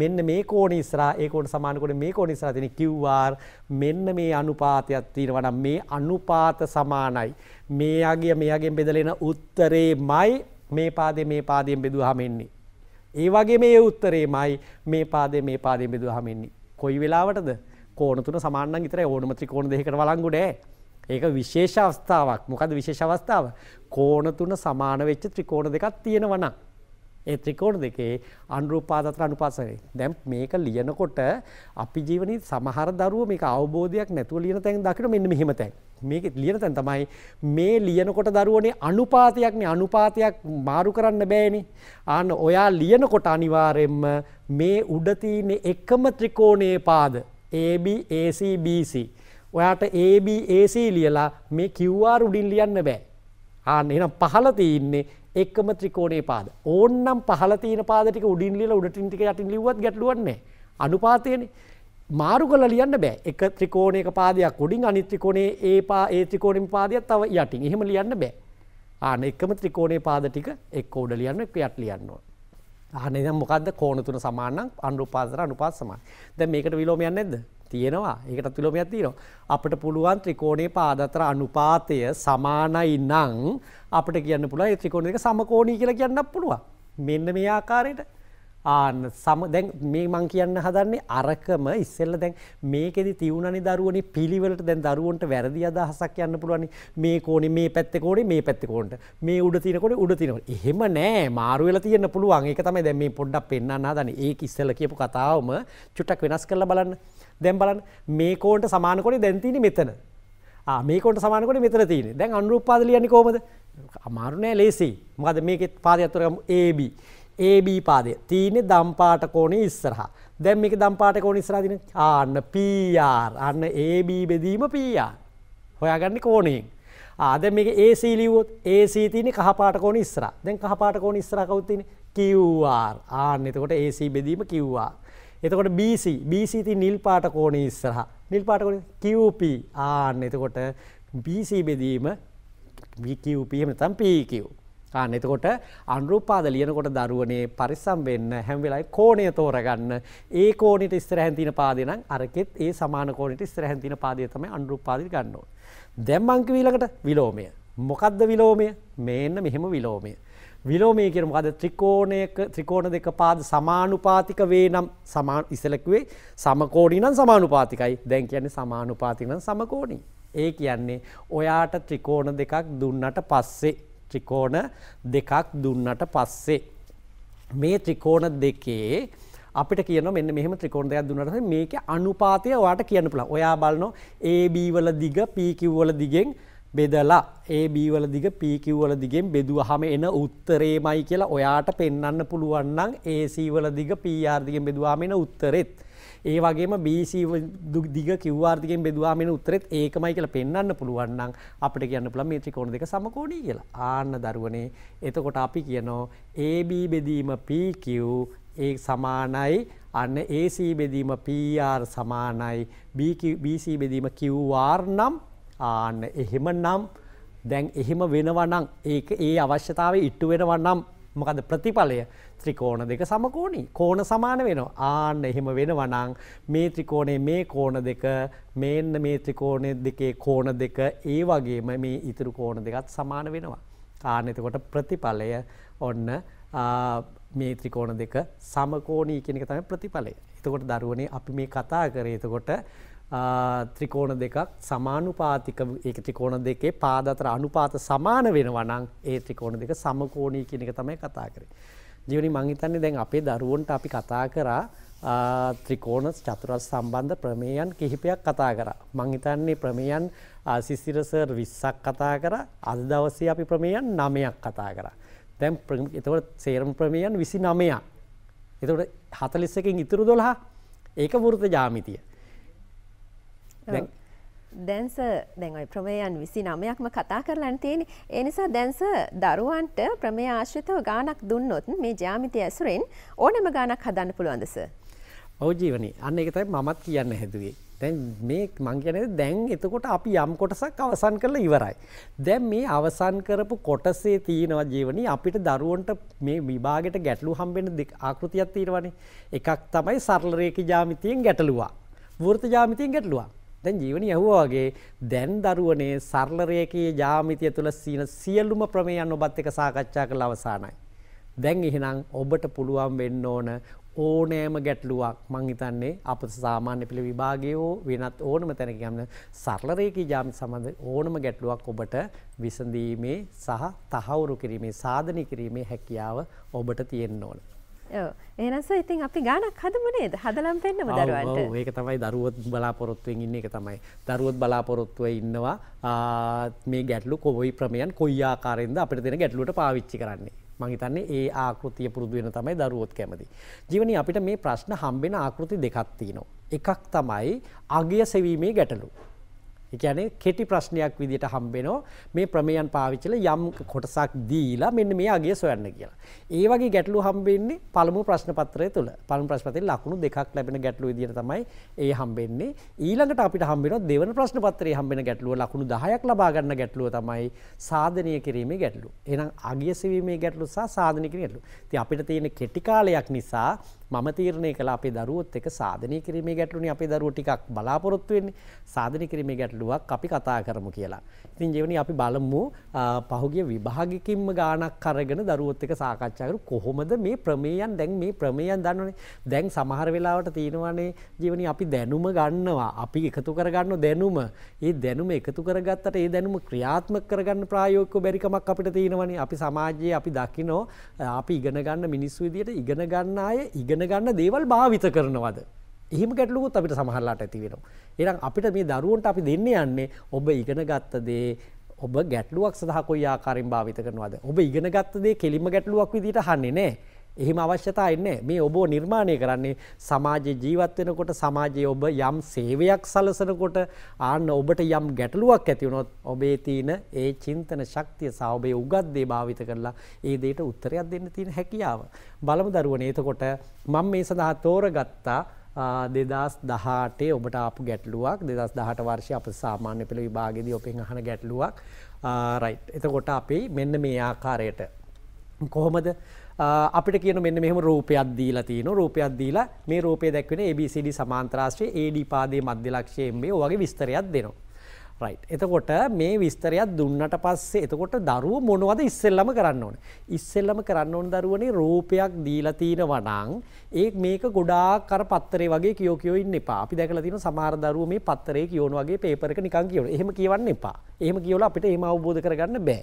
මෙන්න මේ කෝණ ඉස්සරහා ඒ කෝණ සමානකොට මේ කෝණ ඉස්සරහා තියෙන QR මෙන්න මේ අනුපාතයක් තියෙනවා නම් මේ අනුපාත සමානයි මේ යගේ මෙයාගෙන් බෙදලා උත්තරේමයි මේ පාදේ මේ පාදයෙන් බෙදුවාම එන්නේ ඒ වගේ මේ උත්තරේමයි මේ පාදේ මේ පාදයෙන් බෙදුවාම එන්නේ කොයි වෙලාවටද කෝණ තුන සමාන නම් විතරයි ඕනම ත්‍රිකෝණ දෙකකට වළංගු නෑ ඒක විශේෂ අවස්ථාවක් මොකද විශේෂ අවස්ථාව කෝණ තුන සමාන වෙච්ච ත්‍රිකෝණ දෙකක් තියෙනවා නම් ඒ ත්‍රිකෝණ දෙකේ අනුරූපාදතර අනුපාතය. දැන් මේක ලියනකොට අපි ජීවනයේ සමහර දරුවෝ මේක අවබෝධයක් නැතුව ලියන තැන් දකින්න මෙන්න මෙහෙම තැන්. මේක ලියන තැන් තමයි මේ ලියනකොට දරුවනේ අනුපාතයක්නේ අනුපාතයක් මාරු කරන්න බෑනේ. ආන්න ඔයා ලියනකොට අනිවාර්යෙන්ම මේ උඩ තියෙන එකම ත්‍රිකෝණයේ පාද AB AC BC. ඔයාට AB AC ලියලා මේ QR උඩින් ලියන්න බෑ. ආන්න එහෙනම් පහළ තියෙන්නේ එක්කම ත්‍රිකෝණේ පාද. ඕන්නම් පහළ තියෙන පාද ටික උඩින් ලියලා උඩටින් ටික යටින් ලිව්වත් ගැටලුවක් නැහැ. අනුපාතයනේ. මාරු කරලා ලියන්න බෑ. එක ත්‍රිකෝණයක පාදයක් උඩින් අනිත් ත්‍රිකෝණේ ඒ පා ඒ ත්‍රිකෝණෙම පාදයක් තව යටින්. එහෙම ලියන්න බෑ. ආන එකම ත්‍රිකෝණේ පාද ටික එක්ක උඩ ලියන්න එක්ක යට ලියන්න ඕන. ආන දැන් මොකද්ද කෝණ තුන සමාන නම් අනුපාතතර අනුපාත සමාන. දැන් මේකට විලෝමයක් නැද්ද? තියෙනවා ඒකට තුළමයක් තියෙනවා. අපට පුළුවන් ත්‍රිකෝණය පාදතර අනුපාතය සමානයි නං අපට කියන්න පුළුව ත්‍රිකෝණ එක සමකෝණී කියලා කියන්න පුළුවන්. මෙන්න මේ ආකාරයට ආන්න සම දැන් මේ මං කියන්න හදන්නේ අරකම ඉස්සෙල්ල දැන් මේකෙදි තියුණනි දරුවනි පිළිවෙලට දැන් දරුවන්ට වැරදි අදහසක් යන්න පුළුවන් මේ කෝණේ මේ පැත්තේ කෝණේ මේ පැත්තේ කෝණට මේ උඩ තියෙන කෝණේ උඩ තියෙන කෝණේ එහෙම නෑ මාරු වෙලා තියෙන්න පුළුවන් ඒක තමයි දැන් මේ පොඩ්ඩක් පෙන්වන්න හදන්නේ ඒක ඉස්සෙල්ල කියපු කතාවම චුට්ටක් වෙනස් කරලා බලන්න දැම් බලන් මේකෝට සමානකොට දැන්තින මෙතන මේකොට සමානකොට මෙතර තියෙන දැන් අනුරුපාද ලියන්න කෝමද අමාරුණෑ ලේසි මකද මේකෙත් පාද ඇතුරකම ඒB ඒB පාදය තියනෙ දම්පාට කෝනේ ඉස්සරහ දැම් මේක දම්පාට කෝන ඉස්රාදින ආන්න පR අන්න ඒB බෙදීම පR හොයාගන්න කෝනයෙන් ආද මේ ඒසිලිවොත් ඒසිතින කහපාට කෝන ඉස්ර දැන් කහපාට කෝන ඉස්රකවතින කිව්වාර් ආන්න එතකොට ඒසි බෙදීම කිව්වා එතකොට BC BC ති නිල් පාට කෝණය ඉස්සරහා. නිල් පාට කෝණය QP ආන්න එතකොට BC බෙදීම QP එහෙම නැත්නම් PQ. ආන්න එතකොට අනුරූපාද ලියනකොට දරුවනේ පරිස්සම් වෙන්න හැම වෙලාවෙම කෝණය තෝරගන්න. ඒ කෝණයට ඉස්සරහින් තියෙන පාදේ නම් අරකෙත් ඒ සමාන කෝණයට ඉස්සරහින් තියෙන පාදේ තමයි අනුරූපාදිර ගන්න ඕනේ. දැන් මං කිව්ව ඊළඟට විලෝමය. මොකද්ද විලෝමය? මේන්න මෙහෙම විලෝමය. විලෝමය කියන මොකද ත්‍රිකෝණයක ත්‍රිකෝණ දෙක පාද සමානුපාතික වේ නම් සමාන ඉසලකුවේ සමකෝණී නම් සමානුපාතිකයි. දැන් කියන්නේ සමානුපාතික නම් සමකෝණී. ඒ කියන්නේ ඔයාට ත්‍රිකෝණ දෙකක් දුන්නට පස්සේ ත්‍රිකෝණ දෙකක් දුන්නට පස්සේ මේ ත්‍රිකෝණ දෙකේ අපිට කියන මෙන්න මෙහෙම ත්‍රිකෝණ දෙකක් දුන්නට පස්සේ මේකේ අනුපාතය ඔයාට කියන්න පුළුවන්. ඔයා බලනවා AB වල දිග PQ වල දිගෙන් බෙදලා ඒ බීවල දිග පීකිව්වල දිගෙන් බෙදුවහම එන උත්තරේමයි කියලා ඔයාට පෙන්න්න පුළුවන්නම් ඒසීවල දිග පීආර්දිගෙන් බෙදවාමෙන උත්තරෙත්. ඒ වගේම බීසි දිග කිවවාර්තිකෙන් බෙදවාමෙන උත්තරෙත් ඒකමයි කියලා පෙන්න්න පුළුවන්නම් අපට කියන්න පුළ මේත්‍රිකෝණ දෙක සමකෝඩී කියලා ආන්න දරුවනේ එතකොට අපි කියනෝ AB බෙදීම PQ ඒ සමානයි අන්න AC බෙදීම PR සමානයි BC බෙදීම QR නම් ආන්න එහෙමනම් දැන් එහෙම වෙනවනම් ඒක ඒ අවශ්‍යතාව ඉට්ටු වෙනවන්නම් මොකද ප්‍රතිඵලය ත්‍රිකෝණ දෙක සමකෝණී කෝණ සමාන වෙනවා ආන්න එහෙම වෙනවනං මේ ත්‍රිකෝණේ මේ කෝණ දෙක මෙන්න මේ ත්‍රිකෝණය දෙකේ කෝණ දෙක ඒ වගේම මේ ඉතුරු කෝණ දෙකත් සමාන වෙනවා. ආනෙතකොට ප්‍රතිඵලය ඔන්න මේ ත්‍රිකෝණ දෙක සමකෝණී කෙනෙක තම ප්‍රතිඵලය. එතකොට දරුවනේ අපි මේ කතා කරේ එතකොට ත්‍රිකෝණ දෙකක් සමානුපාතික ඒක ත්‍රිකෝණ දෙකේ පාද අතර අනුපාත සමාන වෙනවා නම් ඒ ත්‍රිකෝණ දෙක සමකෝණී කියන එක තමයි කතා කරේ. ජීවනි මං හිතන්නේ දැන් අපේ දරුවන්ට අපි කතා කරා ත්‍රිකෝණ චතුරස් සම්බන්ධ ප්‍රමේයන් කිහිපයක් කතා කරා. මං හිතන්නේ ප්‍රමේයන් සිසිර සර් 20ක් කතා කරා. අද දවසේ අපි ප්‍රමේයන් 9ක් කතා කරා. දැන් එතකොට සේරම ප්‍රමේයන් 29ක්. එතකොට 41කින් ඉතුරු 12 ඒක වෘත්ත ජාමිතිය. දැන්ස දැන්යි ප්‍රමේයන් විසි නමයක්ම කතා කරලන් තියෙන එනිසා දැන්ස දරුවන්ට ප්‍රමේ ආශ්‍රිතව ගානක් දුන්නොත් මේ ජාමිතය ඇසුරෙන් ඕනම ගානක් හදන්න පුළුවන්දස. ඔවජීවනි අන්න එකතයි මමත් කියන්න හැදුවේ. දැන් මේ මංගනද දැන් එතකොට අපි යම් කොටසක් අවසන් කරලා ඉවරයි. දැන් මේ අවසන් කරපු කොටසේ තියෙනවා ජීවනී අපිට දරුවන්ට මේ විභාගට ගැටලු හම්බෙන ආකෘතියක් තීරවනේ එකක් තමයි සරලරේක ජාමිතියෙන් ගැටලුවා. වෘත ජාමිතියෙන් ගැටලුවා. දැන් ජීවනි ඇහුවා වගේ දැන් දරුවනේ සරල රේඛීය ජ්‍යාමිතිය තුළ සීන සියලුම ප්‍රමේයන් ඔබත් එක්ක සාකච්ඡා කරලා අවසానයි. දැන් එහෙනම් ඔබට පුළුවන් වෙන්න ඕන ඕනෑම ගැටලුවක් මං හිතන්නේ අප සාමාන්‍ය පිළ විභාගයේ හෝ වෙනත් ඕනම තැනක යන සරල රේඛී ජාමි සම්බන්ධ ඕනම ගැටලුවක් ඔබට විසඳීමේ සහ තහවුරු කිරීමේ සාධනය කිරීමේ හැකියාව ඔබට තියෙන්න ඕන. ඒනස ඉතින් අපි ගානක් හදමනේ හදලම් පෙන්න්නම දරුවන්ට ඒක තමයි දරුවත් බලාපොරොත්තුවෙන් ඉන්න එක තමයි දරුවත් බලාපොරොත්තුව ඉන්නවා මේ ගැටලු කොයි ප්‍රමයන් කොයියාකාරෙන්ද අපට දෙන ගැටලුට පාවිච්චි කරන්නේ මහිතන්නේ ඒ ආකෘතිය පුරුදු වෙන තමයි දරුවොත් කැමති. ජීවනි අපිට මේ ප්‍රශ්න හම්බෙන ආකෘති දෙකක් තියෙනවා. එකක් තමයි අගය සෙවීමේ ගැටලු. එකනේ කෙටි ප්‍රශ්නයක් විදිට හම්බෙනෝ මේ ප්‍රමේයන් පාවිච්චල යම් කොටසක් දීලා මෙන්න මේ අගේ සොයන්න කියලා. ඒ වගේ ගැටලු හම්බෙන්නේ පළමු ප්‍රශ්නපත්‍රය තුළ පළමු ප්‍රශ්නපත්‍රයේ ලකුණු දෙකක් ලැබෙන ගැටලු විදියට තමයි ඒ හම්බෙන්නේ. ඊළඟට අපිට හම්බෙනවා දෙවන ප්‍රශ්නපත්‍රයේ හම්බෙන ගැටලුව ලකුණු 10ක් ලබා ගන්න ගැටලුව තමයි සාධනීය කිරීමේ ගැටලුව. එහෙනම් අගිය සෙවීමේ ගැටලුව සහ සාධනීය කිරීමේ ගැටලුව. ඉතින් අපිට තියෙන කෙටි කාලයක් නිසා මම තීරණය කළ අපේ දරුවොත් එක සාධනය කිරීමේ ගැටලුනේ අපේ දරුවෝ ටිකක් බලාපොරොත්තු වෙන්නේ සාධනය කිරීමේ ගැටලුවක් අපි කතා කරමු කියලා. ඉතින් ජීවනි අපි බලමු පහුගිය විභාගිකින්ම ගාණක් අරගෙන දරුවොත් එක සාකච්ඡා කරු කොහොමද මේ ප්‍රමේයන් දැන් මේ ප්‍රමේයන් දන්නවනේ. දැන් සමහර වෙලාවට තියෙනවානේ ජීවනි අපි දැනුම ගන්නවා. අපි එකතු කරගන්න දැනුම. ඒ දැනුම එකතු කරගත්තට ඒ දැනුම ක්‍රියාත්මක කරගන්න ප්‍රායෝගිකව බැරිකමක් අපිට තියෙනවනේ. අපි සමාජයේ අපි දකිනෝ අපි ඉගෙන ගන්න මිනිස්සු විදියට ඉගෙන ගන්න අය ඉගෙන ඉගෙනගන්න දේවල් භාවිත කරනවද. එහම ගැටලුකුත් අපිට සමහල්ලාට ඇතිවෙනවා. එනම් අපිට මේ දරුවන්ට අපි දෙන්න යන්නේ ඔබ ඉගෙන ගත්තදේ ඔබ ගැටලුවක් සහ කොයි ආකාරෙන් භාවිත කරනවාද ඔබ ඉගෙන ගත්තදේ කෙලිම ගැටලුවක් විදිට හන්නේ නෑ එහෙම අවශ්‍යතා එන්නේ මේ ඔබ නිර්මාණය කරන්නේ සමාජයේ ජීවත් වෙනකොට සමාජයේ ඔබ යම් සේවයක් සලසනකොට ආන්න ඔබට යම් ගැටලුවක් ඇති වුණොත් ඔබේ තියෙන ඒ චින්තන ශක්තිය සහ ඔබේ උගත් දේ භාවිත කරලා ඒ දෙයට උත්තරයක් දෙන්න තියෙන හැකියාව බලමු දරුවනේ එතකොට මම මේ සඳහා තෝරගත්තා දෙදස් දහටේ ඔබට ආපු ගැටලුවක් දෙදස් දහට වර්ෂය අප සාමාන්‍ය පෙළ විභාගෙදී ඔපෙන් අහන ගැටලුවක් රයිට් එතකොට අපි මෙන්න මේ ආකාරයට කොහොමද අපිට කියන මෙන්න මෙහම රූපයක් දීලා තියන රූපයක් දීලා මේ රූපය දැක්වෙන ABCD සමාන්ත්‍රාශ්‍රය AD පාදේ මධ්‍යලක්ෂයම්බේ වගේ විස්තරයක් දෙනවා. එතකොට මේ විස්තරයක් දුන්නට පස්සේ එතකොට දරුව මොනවද ඉස්සෙල්ලම කරන්න ඕන. ඉස්සෙල්ලම කරන්න ඕන දරුවනේ රූපයක් දීලා තිනවා නම් ඒ මේක ගොඩාක් අර පත්තරේ වගේ කියෝ කියෝ ඉන්න එපා. අපි දැකලා තියෙන සමහර දරුවෝ මේ පත්තරේ කියෝන වගේ පේපර් එක නිකන් කියවන. එහෙම කියවන්න එපා. එහෙම කියවලා අපිට එහෙම අවබෝධ කරගන්න බෑ.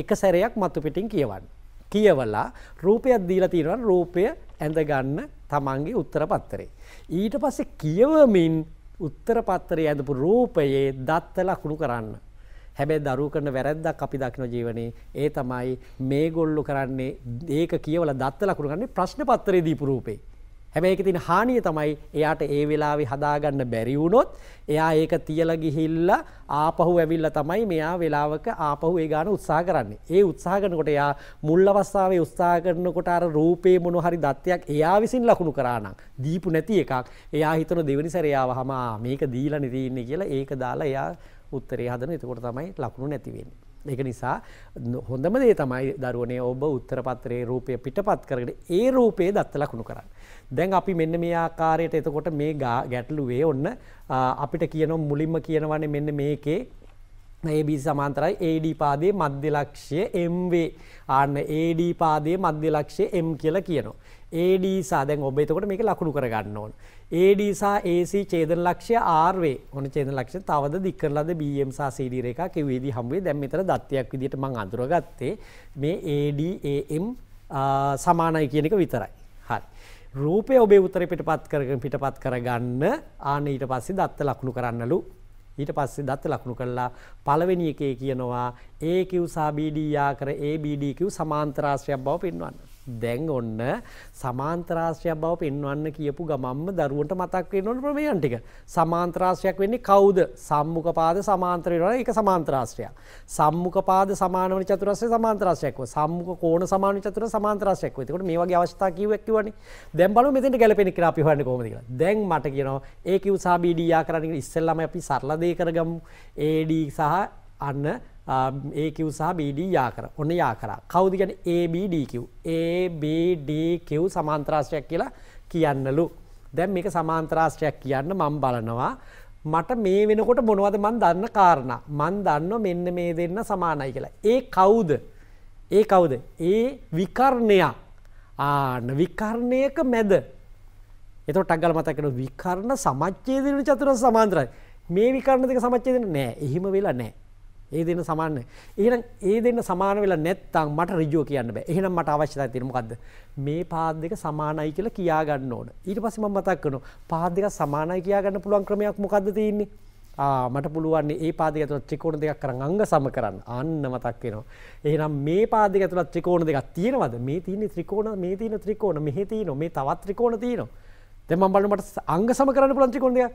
එක සැරයක් මතු පිටින් කියවන්න. කියවලා රූපයක් දීලා තියෙනවා රූපය ඇඳ ගන්න තමන්ගේ උත්තර පත්තරේ. ඊට පස්සේ කියවමින් උත්තර පත්තරේ ඇඳපු රූපයේ දත්ත ලකුණු කරන්න. හැබැයි දරුවෝ කරන වැරද්දක් අපි දකින ජීවනයේ ඒ තමයි මේගොල්ලෝ කරන්නේ ඒක කියවලා දත්ත ලකුණු කරන්නේ ප්‍රශ්න පත්‍රයේ දීපු රූපේ. හැබැයි ඒකේ තියෙන හානිය තමයි එයාට ඒ වෙලාවේ හදාගන්න බැරි වුණොත් එයා ඒක තියලා ගිහිල්ලා ආපහු ඇවිල්ලා තමයි මෙයා වෙලාවක ආපහු ඒ ගාන උත්සාහ කරන්නේ. ඒ උත්සාහ කරනකොට එයා මුල් අවස්ථාවේ උත්සාහ කරනකොට අර රූපේ මොන හරි දත්තයක් එයා විසින් ලකුණු කරා නම් දීපු නැති එකක් එයා හිතන දෙවෙනි සැරේවම මේක දීලානේ තියෙන්නේ කියලා ඒක දාලා එයා උත්තරේ හදන එතකොට තමයි ලකුණු නැති වෙන්නේ. ඒක නිසා හොඳම දේ තමයි දරුවනේ ඔබ උත්තර පත්‍රයේ රූපය පිටපත් කරගෙන ඒ රූපයේ දත්ත ලකුණු කරන්න. දැන් අපි මෙන්න මේ ආකාරයට එතකොට මේ ගැටලුවේ ඔන්න අපිට කියනවා මුලින්ම කියනවනේ මෙන්න මේකේ AB සමාන්තරයි AD පාදයේ මධ්‍ය ලක්ෂ්‍ය M වේ. ආන්න AD පාදයේ මධ්‍ය ලක්ෂ්‍ය M කියලා කියනවා. AD සහ දැන් ඔබ එතකොට මේක ලකුණු කරගන්න ඕන. AD සහ AC ඡේදන ලක්ෂ්‍ය R වේ. ඔන්න ඡේදන ලක්ෂ්‍ය තවද දික් කරලාද BM සහ CD රේඛා කිව්වේදී හම්බුවේ. දැන් මෙතන දත්තයක් විදිහට මම අඳුරගත්තේ මේ AD AM සමානයි කියන එක විතරයි. හරි. රූපය ඔබේ උතර පිටපත් කරගෙන පිටපත් කරගන්න ආන ඊට පස්සේ දත්ත ලකුණු කරන්නලු ඊට පස්සේ දත්ත ලකුණු කළා පළවෙනි එකේ කියනවා AQ සහ BD යා කර ABDQ සමාන්තරාශ්‍රයක් බව පෙන්වන්න. දැන් ඔන්න සමාන්ත්‍රාශ්‍රයක් බව පෙන්වන්න කියපු ගමම්ම දරුවන්ට මතක් වෙන්න ඕන ප්‍රමේයන් ටික. සමාන්ත්‍රාශ්‍රයක් වෙන්නේ කවුද? සම්මුඛ පාද සමාන්තර වෙනවා. ඒක සමාන්ත්‍රාශ්‍රයක්. සම්මුඛ පාද සමාන වෙන චතුරස්‍රය සමාන්ත්‍රාශ්‍රයක් වෙයි. සම්මුඛ කෝණ සමාන වෙන චතුරස්‍රය සමාන්ත්‍රාශ්‍රයක් වෙයි. ඒකට මේ වගේ අවස්ථා කිව්වක් කිව්වනේ. දැන් බලමු මෙතෙන්ට ගැලපෙන කියලා අපි හොයන්නේ කොහොමද කියලා. දැන් මට කියනවා ඒ කිව්සා BD යා කරන්න කියලා ඉස්සෙල්ලාම අපි සරල දේ කරගමු. AD සහ අන්න ඒක සහ BD යා කර ඔන්න යා කරා කවුද ගැන ABDQ ABDQ සමාන්ත්‍රාශ්‍රයක් කියලා කියන්නලු දැන් මේක සමාන්ත්‍රාශ්‍රයක් කියන්න මං බලනවා මට මේ වෙනකොට මොනවද මන් දන්න කාරණ මන් දන්න මෙන්න මේ දෙන්න සමානයි කියලා ඒ කවුද ඒ කවුද ඒ විකරණයක් ආන විකරණයක මැද එත ටගල මතකන විකරණ සමච්චේදන චතුර සමාන්ත්‍රයි මේ විකරණ දෙක සමච්චේදන නෑ එහෙම වෙලා නෑ ඒ දෙන්න සමානයි. එහෙනම් ඒ දෙන්න සමාන වෙලා නැත්නම් මට ඍජුව කියන්න බෑ. එහෙනම් මට අවශ්‍යතාවය තියෙන මොකද්ද? මේ පාද දෙක සමානයි කියලා කියා ගන්න ඕන. ඊට පස්සේ මම මතක් කරනවා පාද දෙක සමානයි කියා ගන්න පුළුවන් ක්‍රමයක් මොකද්ද තියෙන්නේ? ආ මට පුළුවන් මේ පාද දෙක ඇතුළත් ත්‍රිකෝණ දෙකක් කරන් අංග සම කරන්න. අන්න මතක් වෙනවා. එහෙනම් මේ පාද දෙක ඇතුළත් ත්‍රිකෝණ දෙකක් තියෙනවද? මේ තියෙන ත්‍රිකෝණ මේ තියෙන ත්‍රිකෝණ මෙහෙ තියෙනවා. මේ තවත් ත්‍රිකෝණ තියෙනවා. දෙම බලනට අංග සම කරන්න පුලන් ත්‍රිකෝණ දෙකක්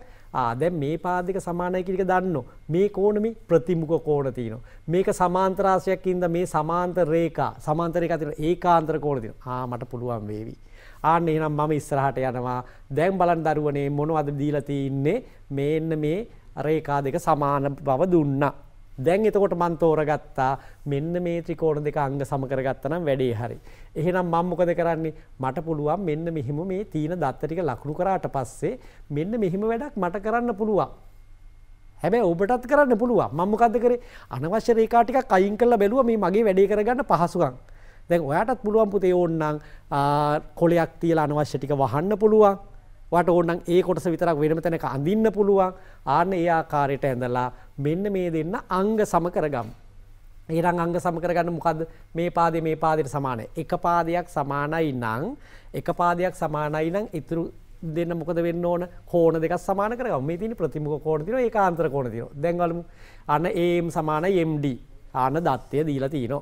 දැන් මේ පාදික සමානයි කියලා දන්න මේ කෝණ මේ ප්‍රතිමුඛ කෝණ තියෙනවා මේක සමාන්තර රාශියක් ඉඳ මේ සමාන්තර රේඛා සමාන්තර රේඛා තියෙන ඒකාන්තර කෝණ තියෙනවා ආ මට පුළුවන් වේවි ආන්න එහෙනම් මම ඉස්සරහට යනවා දැන් බලන්න දරුවනේ මොනවද දීලා තින්නේ මේන්න මේ රේඛා දෙක සමාන බව දුන්නා දැන් එතකොට මන් තෝරගත්තා මෙන්න මේ ත්‍රිකෝණ දෙක අංග සම කරගත්තනම් වැඩේ හරි. එහෙනම් මම මොකද කරන්නේ? මට පුළුවන් මෙන්න මෙහිම මේ තීන දත්ත ටික ලකුණු කරාට පස්සේ මෙන්න මෙහිම වැඩක් මට කරන්න පුළුවන්. හැබැයි ඔබටත් කරන්න පුළුවන්. මම මොකද්ද කරේ? අනවශ්‍ය රේඛා ටිකක් අයින් කරලා බැලුවා මේ මගේ වැඩේ කරගන්න පහසුකම්. දැන් ඔයාටත් පුළුවන් පුතේ ඕන්නම් කොලයක් තියලා අනවශ්‍ය ටික වහන්න පුළුවන්. වට ඕනන් ඒ කොටස විතරක් වෙනම තැනක අඳන්න පුළුවන් ආන්න ඒ ආකාරයට ඇඳලා මෙන්න මේ දෙන්න අංග සමකරගම්. ඒරං අංග සමකරගන්න මොකද මේ පාදේ මේ පාදයට සමානය. එක පාදයක් සමානයි නං එක පාදයක් සමානයි නං ඉතුරු දෙන්න මොකද වෙන්න ඕන කෝන දෙක සමාන කරගම මේ තින ප්‍රතිමුඛ කෝණ තියෙනවා ඒක ආන්තර කෝණ තියෙනවා දැන් බලමු අන්න AM සමානයි MD ආන දත්තය දීලා තිනවා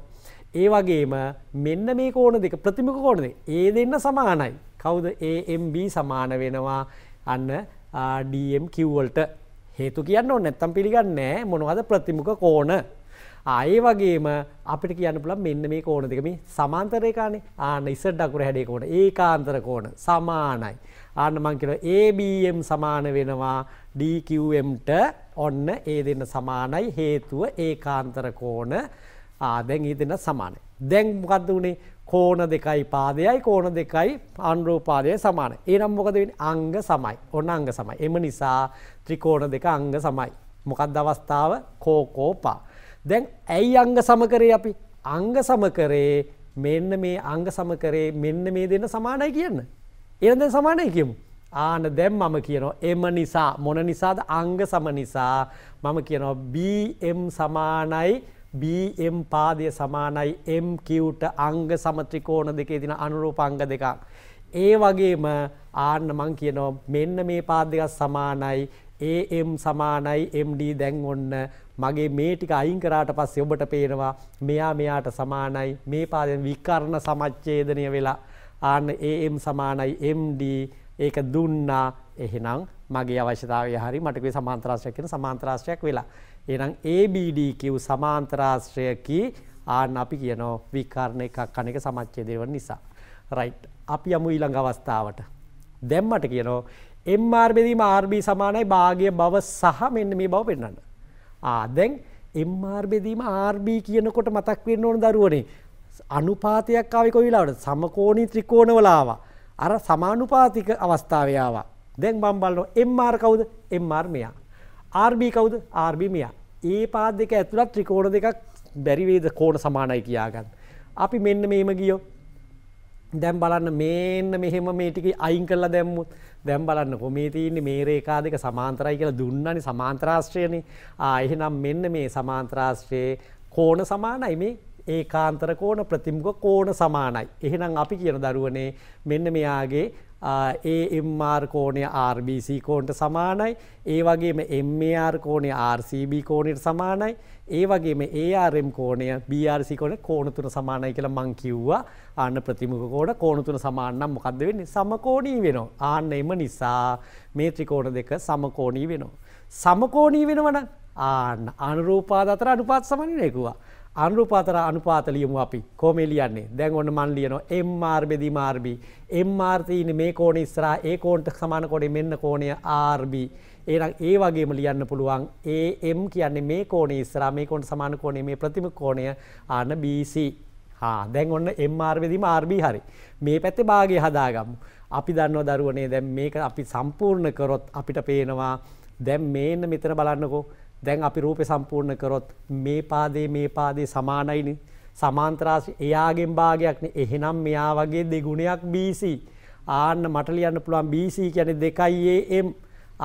ඒ වගේම මෙන්න මේ කෝණ දෙක ප්‍රතිමුඛ කෝණ දෙක ඒ දෙන්න සමානයි කවුද AMB සමාන වෙනවා අන්න DMකිව්වලට හේතු කියන්න නැත්තම් පිළිගන්නෑ මොනවද ප්‍රතිමුක කෝන ආයේ වගේම අපිට කියන්න පුළන් මෙන්න මේ කෝන දෙක මේ සමාන්තරයකානේ ආන ඉස්සට ඩකුර හැඩේ කෝන ඒ කාන්තර කෝන සමානයි. ආන්න මංකිල ABM සමාන වෙනවා DQMට ඔන්න ඒ දෙන්න සමානයි හේතුව ඒ කාන්තර කෝන ආදැන් ඒ දෙන්න සමානයි. දැන් මොකක්ද වනේ කෝන දෙකයි පාදයයි කෝන දෙකයි අන්රූපාදය සමාන. ඒනම් මොකද වෙන අංග සමයි. ඔන්න අංග සමයි. එම නිසා ත්‍රිකෝණ දෙක අංග සමයි. මොකක්ද අවස්ථාව කෝකෝපා. දැන් ඇයි අංග සමකරේ අපි අංග සමකරේ මෙන්න මේ අංග සමකරේ මෙන්න මේ දෙන්න සමානයි කියන්න. එරද සමානය කියමු. ආන දැම් මම කියනවා එම නිසා මොන නිසාද අංග සම නිසා මම කියනවා BM සමානයි BM පාදය සමානයි MQට අංග සමත්‍රිකෝණ දෙකේ තියෙන අනුරූප අංග දෙකක්. ඒ වගේම ආන්න මං කියනවා මෙන්න මේ පාද දෙක සමානයි AM සමානයි MD දැන් ඔන්න මගේ මේ ටික අයින් කරාට පස්සේ ඔබට පේනවා මෙයා මෙයාට සමානයි මේ පාදයෙන් විකර්ණ සමච්ඡේදනය වෙලා ආන්න AM සමානයි MD ඒක දුන්නා එහෙනම් මගේ අවශ්‍යතාවය හරි මට කිව්වේ සමාන්තරාශ්‍රයක් කියන සමාන්තරාශ්‍රයක් වෙලා එනම් ABDQ සමාන්තරාශ්‍රයකි ආන්න අපි කියනෝ විකාරණ එකක් කන එක සමච්චේදයවන් නිසා. රයි් අපි යමු ඊළඟ අවස්ථාවට. දැම්මට කියනෝ එම්මාර්බෙදීම ආර්බ සමානයි භාගය බව සහ මෙන්න මේ බව පෙන්න්න. ආදැන් එම්මාර්බෙදීම ආර්බ කියනකොට මතක් වෙන්න ඕන දරුවනේ අනුපාතයක් ආවෙ කොයිලාවට සමකෝණී ත්‍රිකෝණවලාවා. අර සමානුපාතික අවස්ථාවයාවා. දැන් බම්බල්ලෝ එම්මාර් කවුද එම්මාර්මයා. RB කවුද? RB මෙයා. ඒ පාද දෙක ඇතුළත් ත්‍රිකෝණ දෙකක් බැරි වේද කෝණ සමානයි කියා ගන්න. අපි මෙන්න මේම ගියෝ. දැන් බලන්න මේන්න මෙහෙම මේ ටික අයින් කරලා දැම්මුත් දැන් බලන්නකො මේ තියෙන්නේ මේ රේඛා දෙක සමාන්තරයි කියලා දුන්නනේ සමාන්තරාශ්‍රයනේ. ආ එහෙනම් මෙන්න මේ සමාන්තරාශ්‍රයේ කෝණ සමානයි මේ ඒකාන්තර කෝණ ප්‍රතිමුඛ කෝණ සමානයි. එහෙනම් අපි කියන දරුවනේ මෙන්න මෙයාගේ ඒ MR කෝණය RBC කෝණට සමානයි ඒ වගේම MAR කෝණය RCB කෝණයට සමානයි ඒ වගේම ARM කෝණය BRC කෝණය කෝණ තුන සමානයි කියලා මං කිව්වා ආන්න ප්‍රතිමුඛ කෝණ කෝණ තුන සමාන නම් මොකද්ද වෙන්නේ සමකෝණී වෙනවා ආන්න එම නිසා මේ ත්‍රිකෝණ දෙක සමකෝණී වෙනවා සමකෝණී වෙනවනම් ආන්න අනුරූපාද අතර අනුපාත සමන් වෙනවා අනුරූපාතර අනුපාත ලියමු අපි කොහොමද ලියන්නේ දැන් ඔන්න මන් ලියනවා MR බෙදීම RB MR තියෙන්නේ මේ කෝණේ ඉස්සරහා ඒ කෝණට සමාන කෝණේ මෙන්න කෝණය RB එහෙනම් ඒ වගේම ලියන්න පුළුවන් AM කියන්නේ මේ කෝණේ ඉස්සරහා මේ කෝණට සමාන කෝණේ මේ ප්‍රතිම කෝණය ආන BC හා දැන් ඔන්න MR බෙදීම RB හරි මේ පැත්තේ භාගය හදාගමු අපි දන්නවා දරුවනේ දැන් මේක අපි සම්පූර්ණ කරොත් අපිට පේනවා දැන් මේන්න මෙතන බලන්නකෝ දැන් අපි රූපය සම්පූර්ණ කරොත් මේ පාදේ මේ පාදේ සමානයිනි සමාන්තරාශි එයාගෙන් භාගයක්නේ එහෙනම් මෙයා වගේ දෙගුණයක් BC ආන්න මට ලියන්න පුළුවන් BC කියන්නේ 2 AM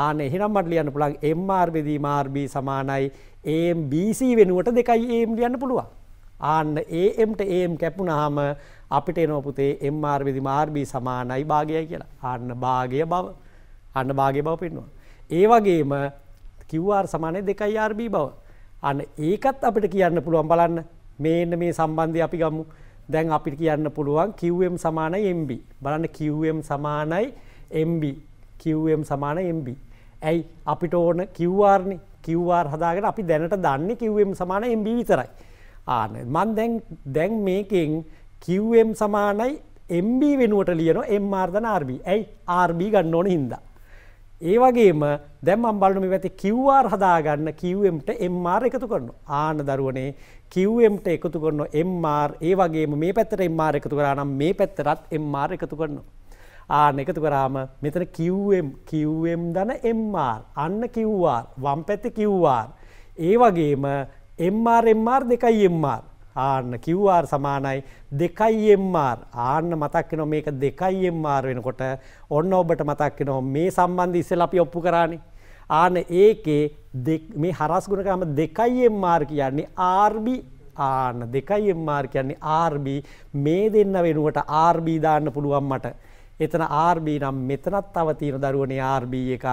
ආන්න එහෙනම් මට ලියන්න පුළුවන් MRB DMRB සමානයි AM BC වෙනුවට 2 AM ලියන්න පුළුවන් ආන්න AMට AM කැපුණාම අපිට එනවා පුතේ MRB DMRB සමානයි භාගයයි කියලා ආන්න භාගය බව අන්න භාගය බව පෙන්වනවා ඒ වගේම QR සමානය දෙකයි RB බව. අන්න ඒකත් අපිට කියන්න පුළුවන් බලන්න මේන්න මේ සම්බන්ධය අපි ගමු දැන් අපිට කියන්න පුළුවන් QM සමානයි MB බලන්න QM සමානයි MB QM සමාන MB ඇයි අපිට ඕන QRනේ QR හදාගෙන අපි දැනට දන්නේ QM සමාන MB විතරයි. ආන මන් දැන් දැන් මේකෙන් QM සමානයි MB වෙනුවට ලියනවා MR දන RB ඇයි RB ගන්න ඕන හින්දා ඒ වගේම දැම් අම්බලනම ඇති කිව්වාර් හදාගන්න කිව්ම්ට එම්මාර් එකතු කරන ආන දරුවනේ කිව්ම්ට එකතු කරන එම්මාර් ඒ වගේ මේ පැත්තර එම්මාර් එකතු කරනම් මේ පැත්තරත් එම්මාර් එකතු කරන. ආන එකතු කරාම මෙතන කිව්ම් කිව්ම් දන එම්මාර් අන්න කිව්වාර් වම් පැත්ත කිව්වාර් ඒ වගේම එම්මාර් එම්මාර් දෙකයි එම්මාර් ආන්න කිව්වාර් සමානයි දෙකයිම්මාර් ආන්න මතක්කනො මේක දෙකයිම්මාර් වෙනකොට ඔන්න ඔබට මතක්කනො මේ සම්බන්ධ ඉස්සල අපි ඔප්පු කරන්නේ. ආන ඒකේ මේ හරස් ගුණකම දෙකයිම්මාර් කියන්නේ ආර්බි ආන්න දෙකයිම්මාර් කියන්නේ ආර්බි මේ දෙන්න වෙනුවට ආර්බී දාන්න පුළුවන් මට. එතන ආර්B නම් මෙතනත් අවතිීන දරුවනේ ආර්B එකක්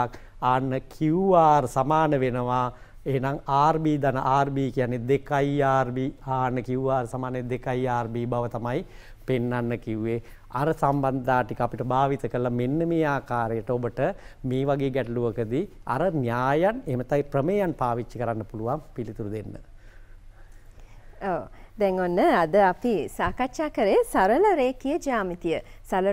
අන්න කිව්වාර් සමාන වෙනවා එහෙනම් RB ධන RB කියන්නේ 2යි RB ආන්න කිව්වා සමානයි 2යි RB බව තමයි පෙන්වන්න කිව්වේ. අර සම්බන්ධතා ටික අපිට භාවිත කරලා මෙන්න මේ ආකාරයට ඔබට මේ වගේ ගැටලුවකදී අර න්‍යායන් එහෙමතයි ප්‍රමේයන් පාවිච්චි කරන්න පුළුවන් පිළිතුරු දෙන්න. ඔව්. දැන් ඔන්න අද අපි සාකච්ඡා කරේ සරල රේඛීය ජ්‍යාමිතිය. සල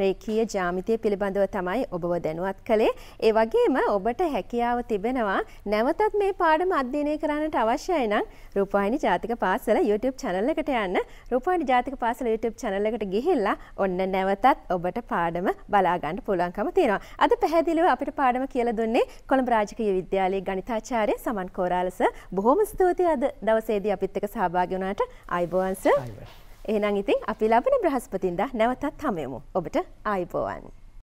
රේකීය ජාමිතය පිළිබඳව තමයි ඔබව දැනුවත් කළේ. ඒ වගේම ඔබට හැකියාව තිබෙනවා නැවතත් මේ පාඩම අධ්‍යයනය කරන්නට අවශ්‍යයි නම් රූපවාහිනී ජාතික පාසල YouTube channel එකට යන්න. රූපවාහිනී ජාතික පාසල YouTube channel එකට ගිහිල්ලා ඔන්න නැවතත් ඔබට පාඩම බලා ගන්න පුළුවන්කම තියෙනවා. අද පැහැදිලිව අපිට පාඩම කියලා දුන්නේ කොළඹ රාජකීය විද්‍යාලයේ ගණිතාචාර්ය සමන් කෝරාලස. බොහොම ස්තුතියි අද දවසේදී අපිත් එක්ක සහභාගී වුණාට. ආයුබෝවන් සර්. ආයුබෝවන්. එහෙනම් ඉතින් අපි ලබන බ්‍රහස්පතින්දා නැවතත් හමයමු. ඔබට ආයුබෝවන්.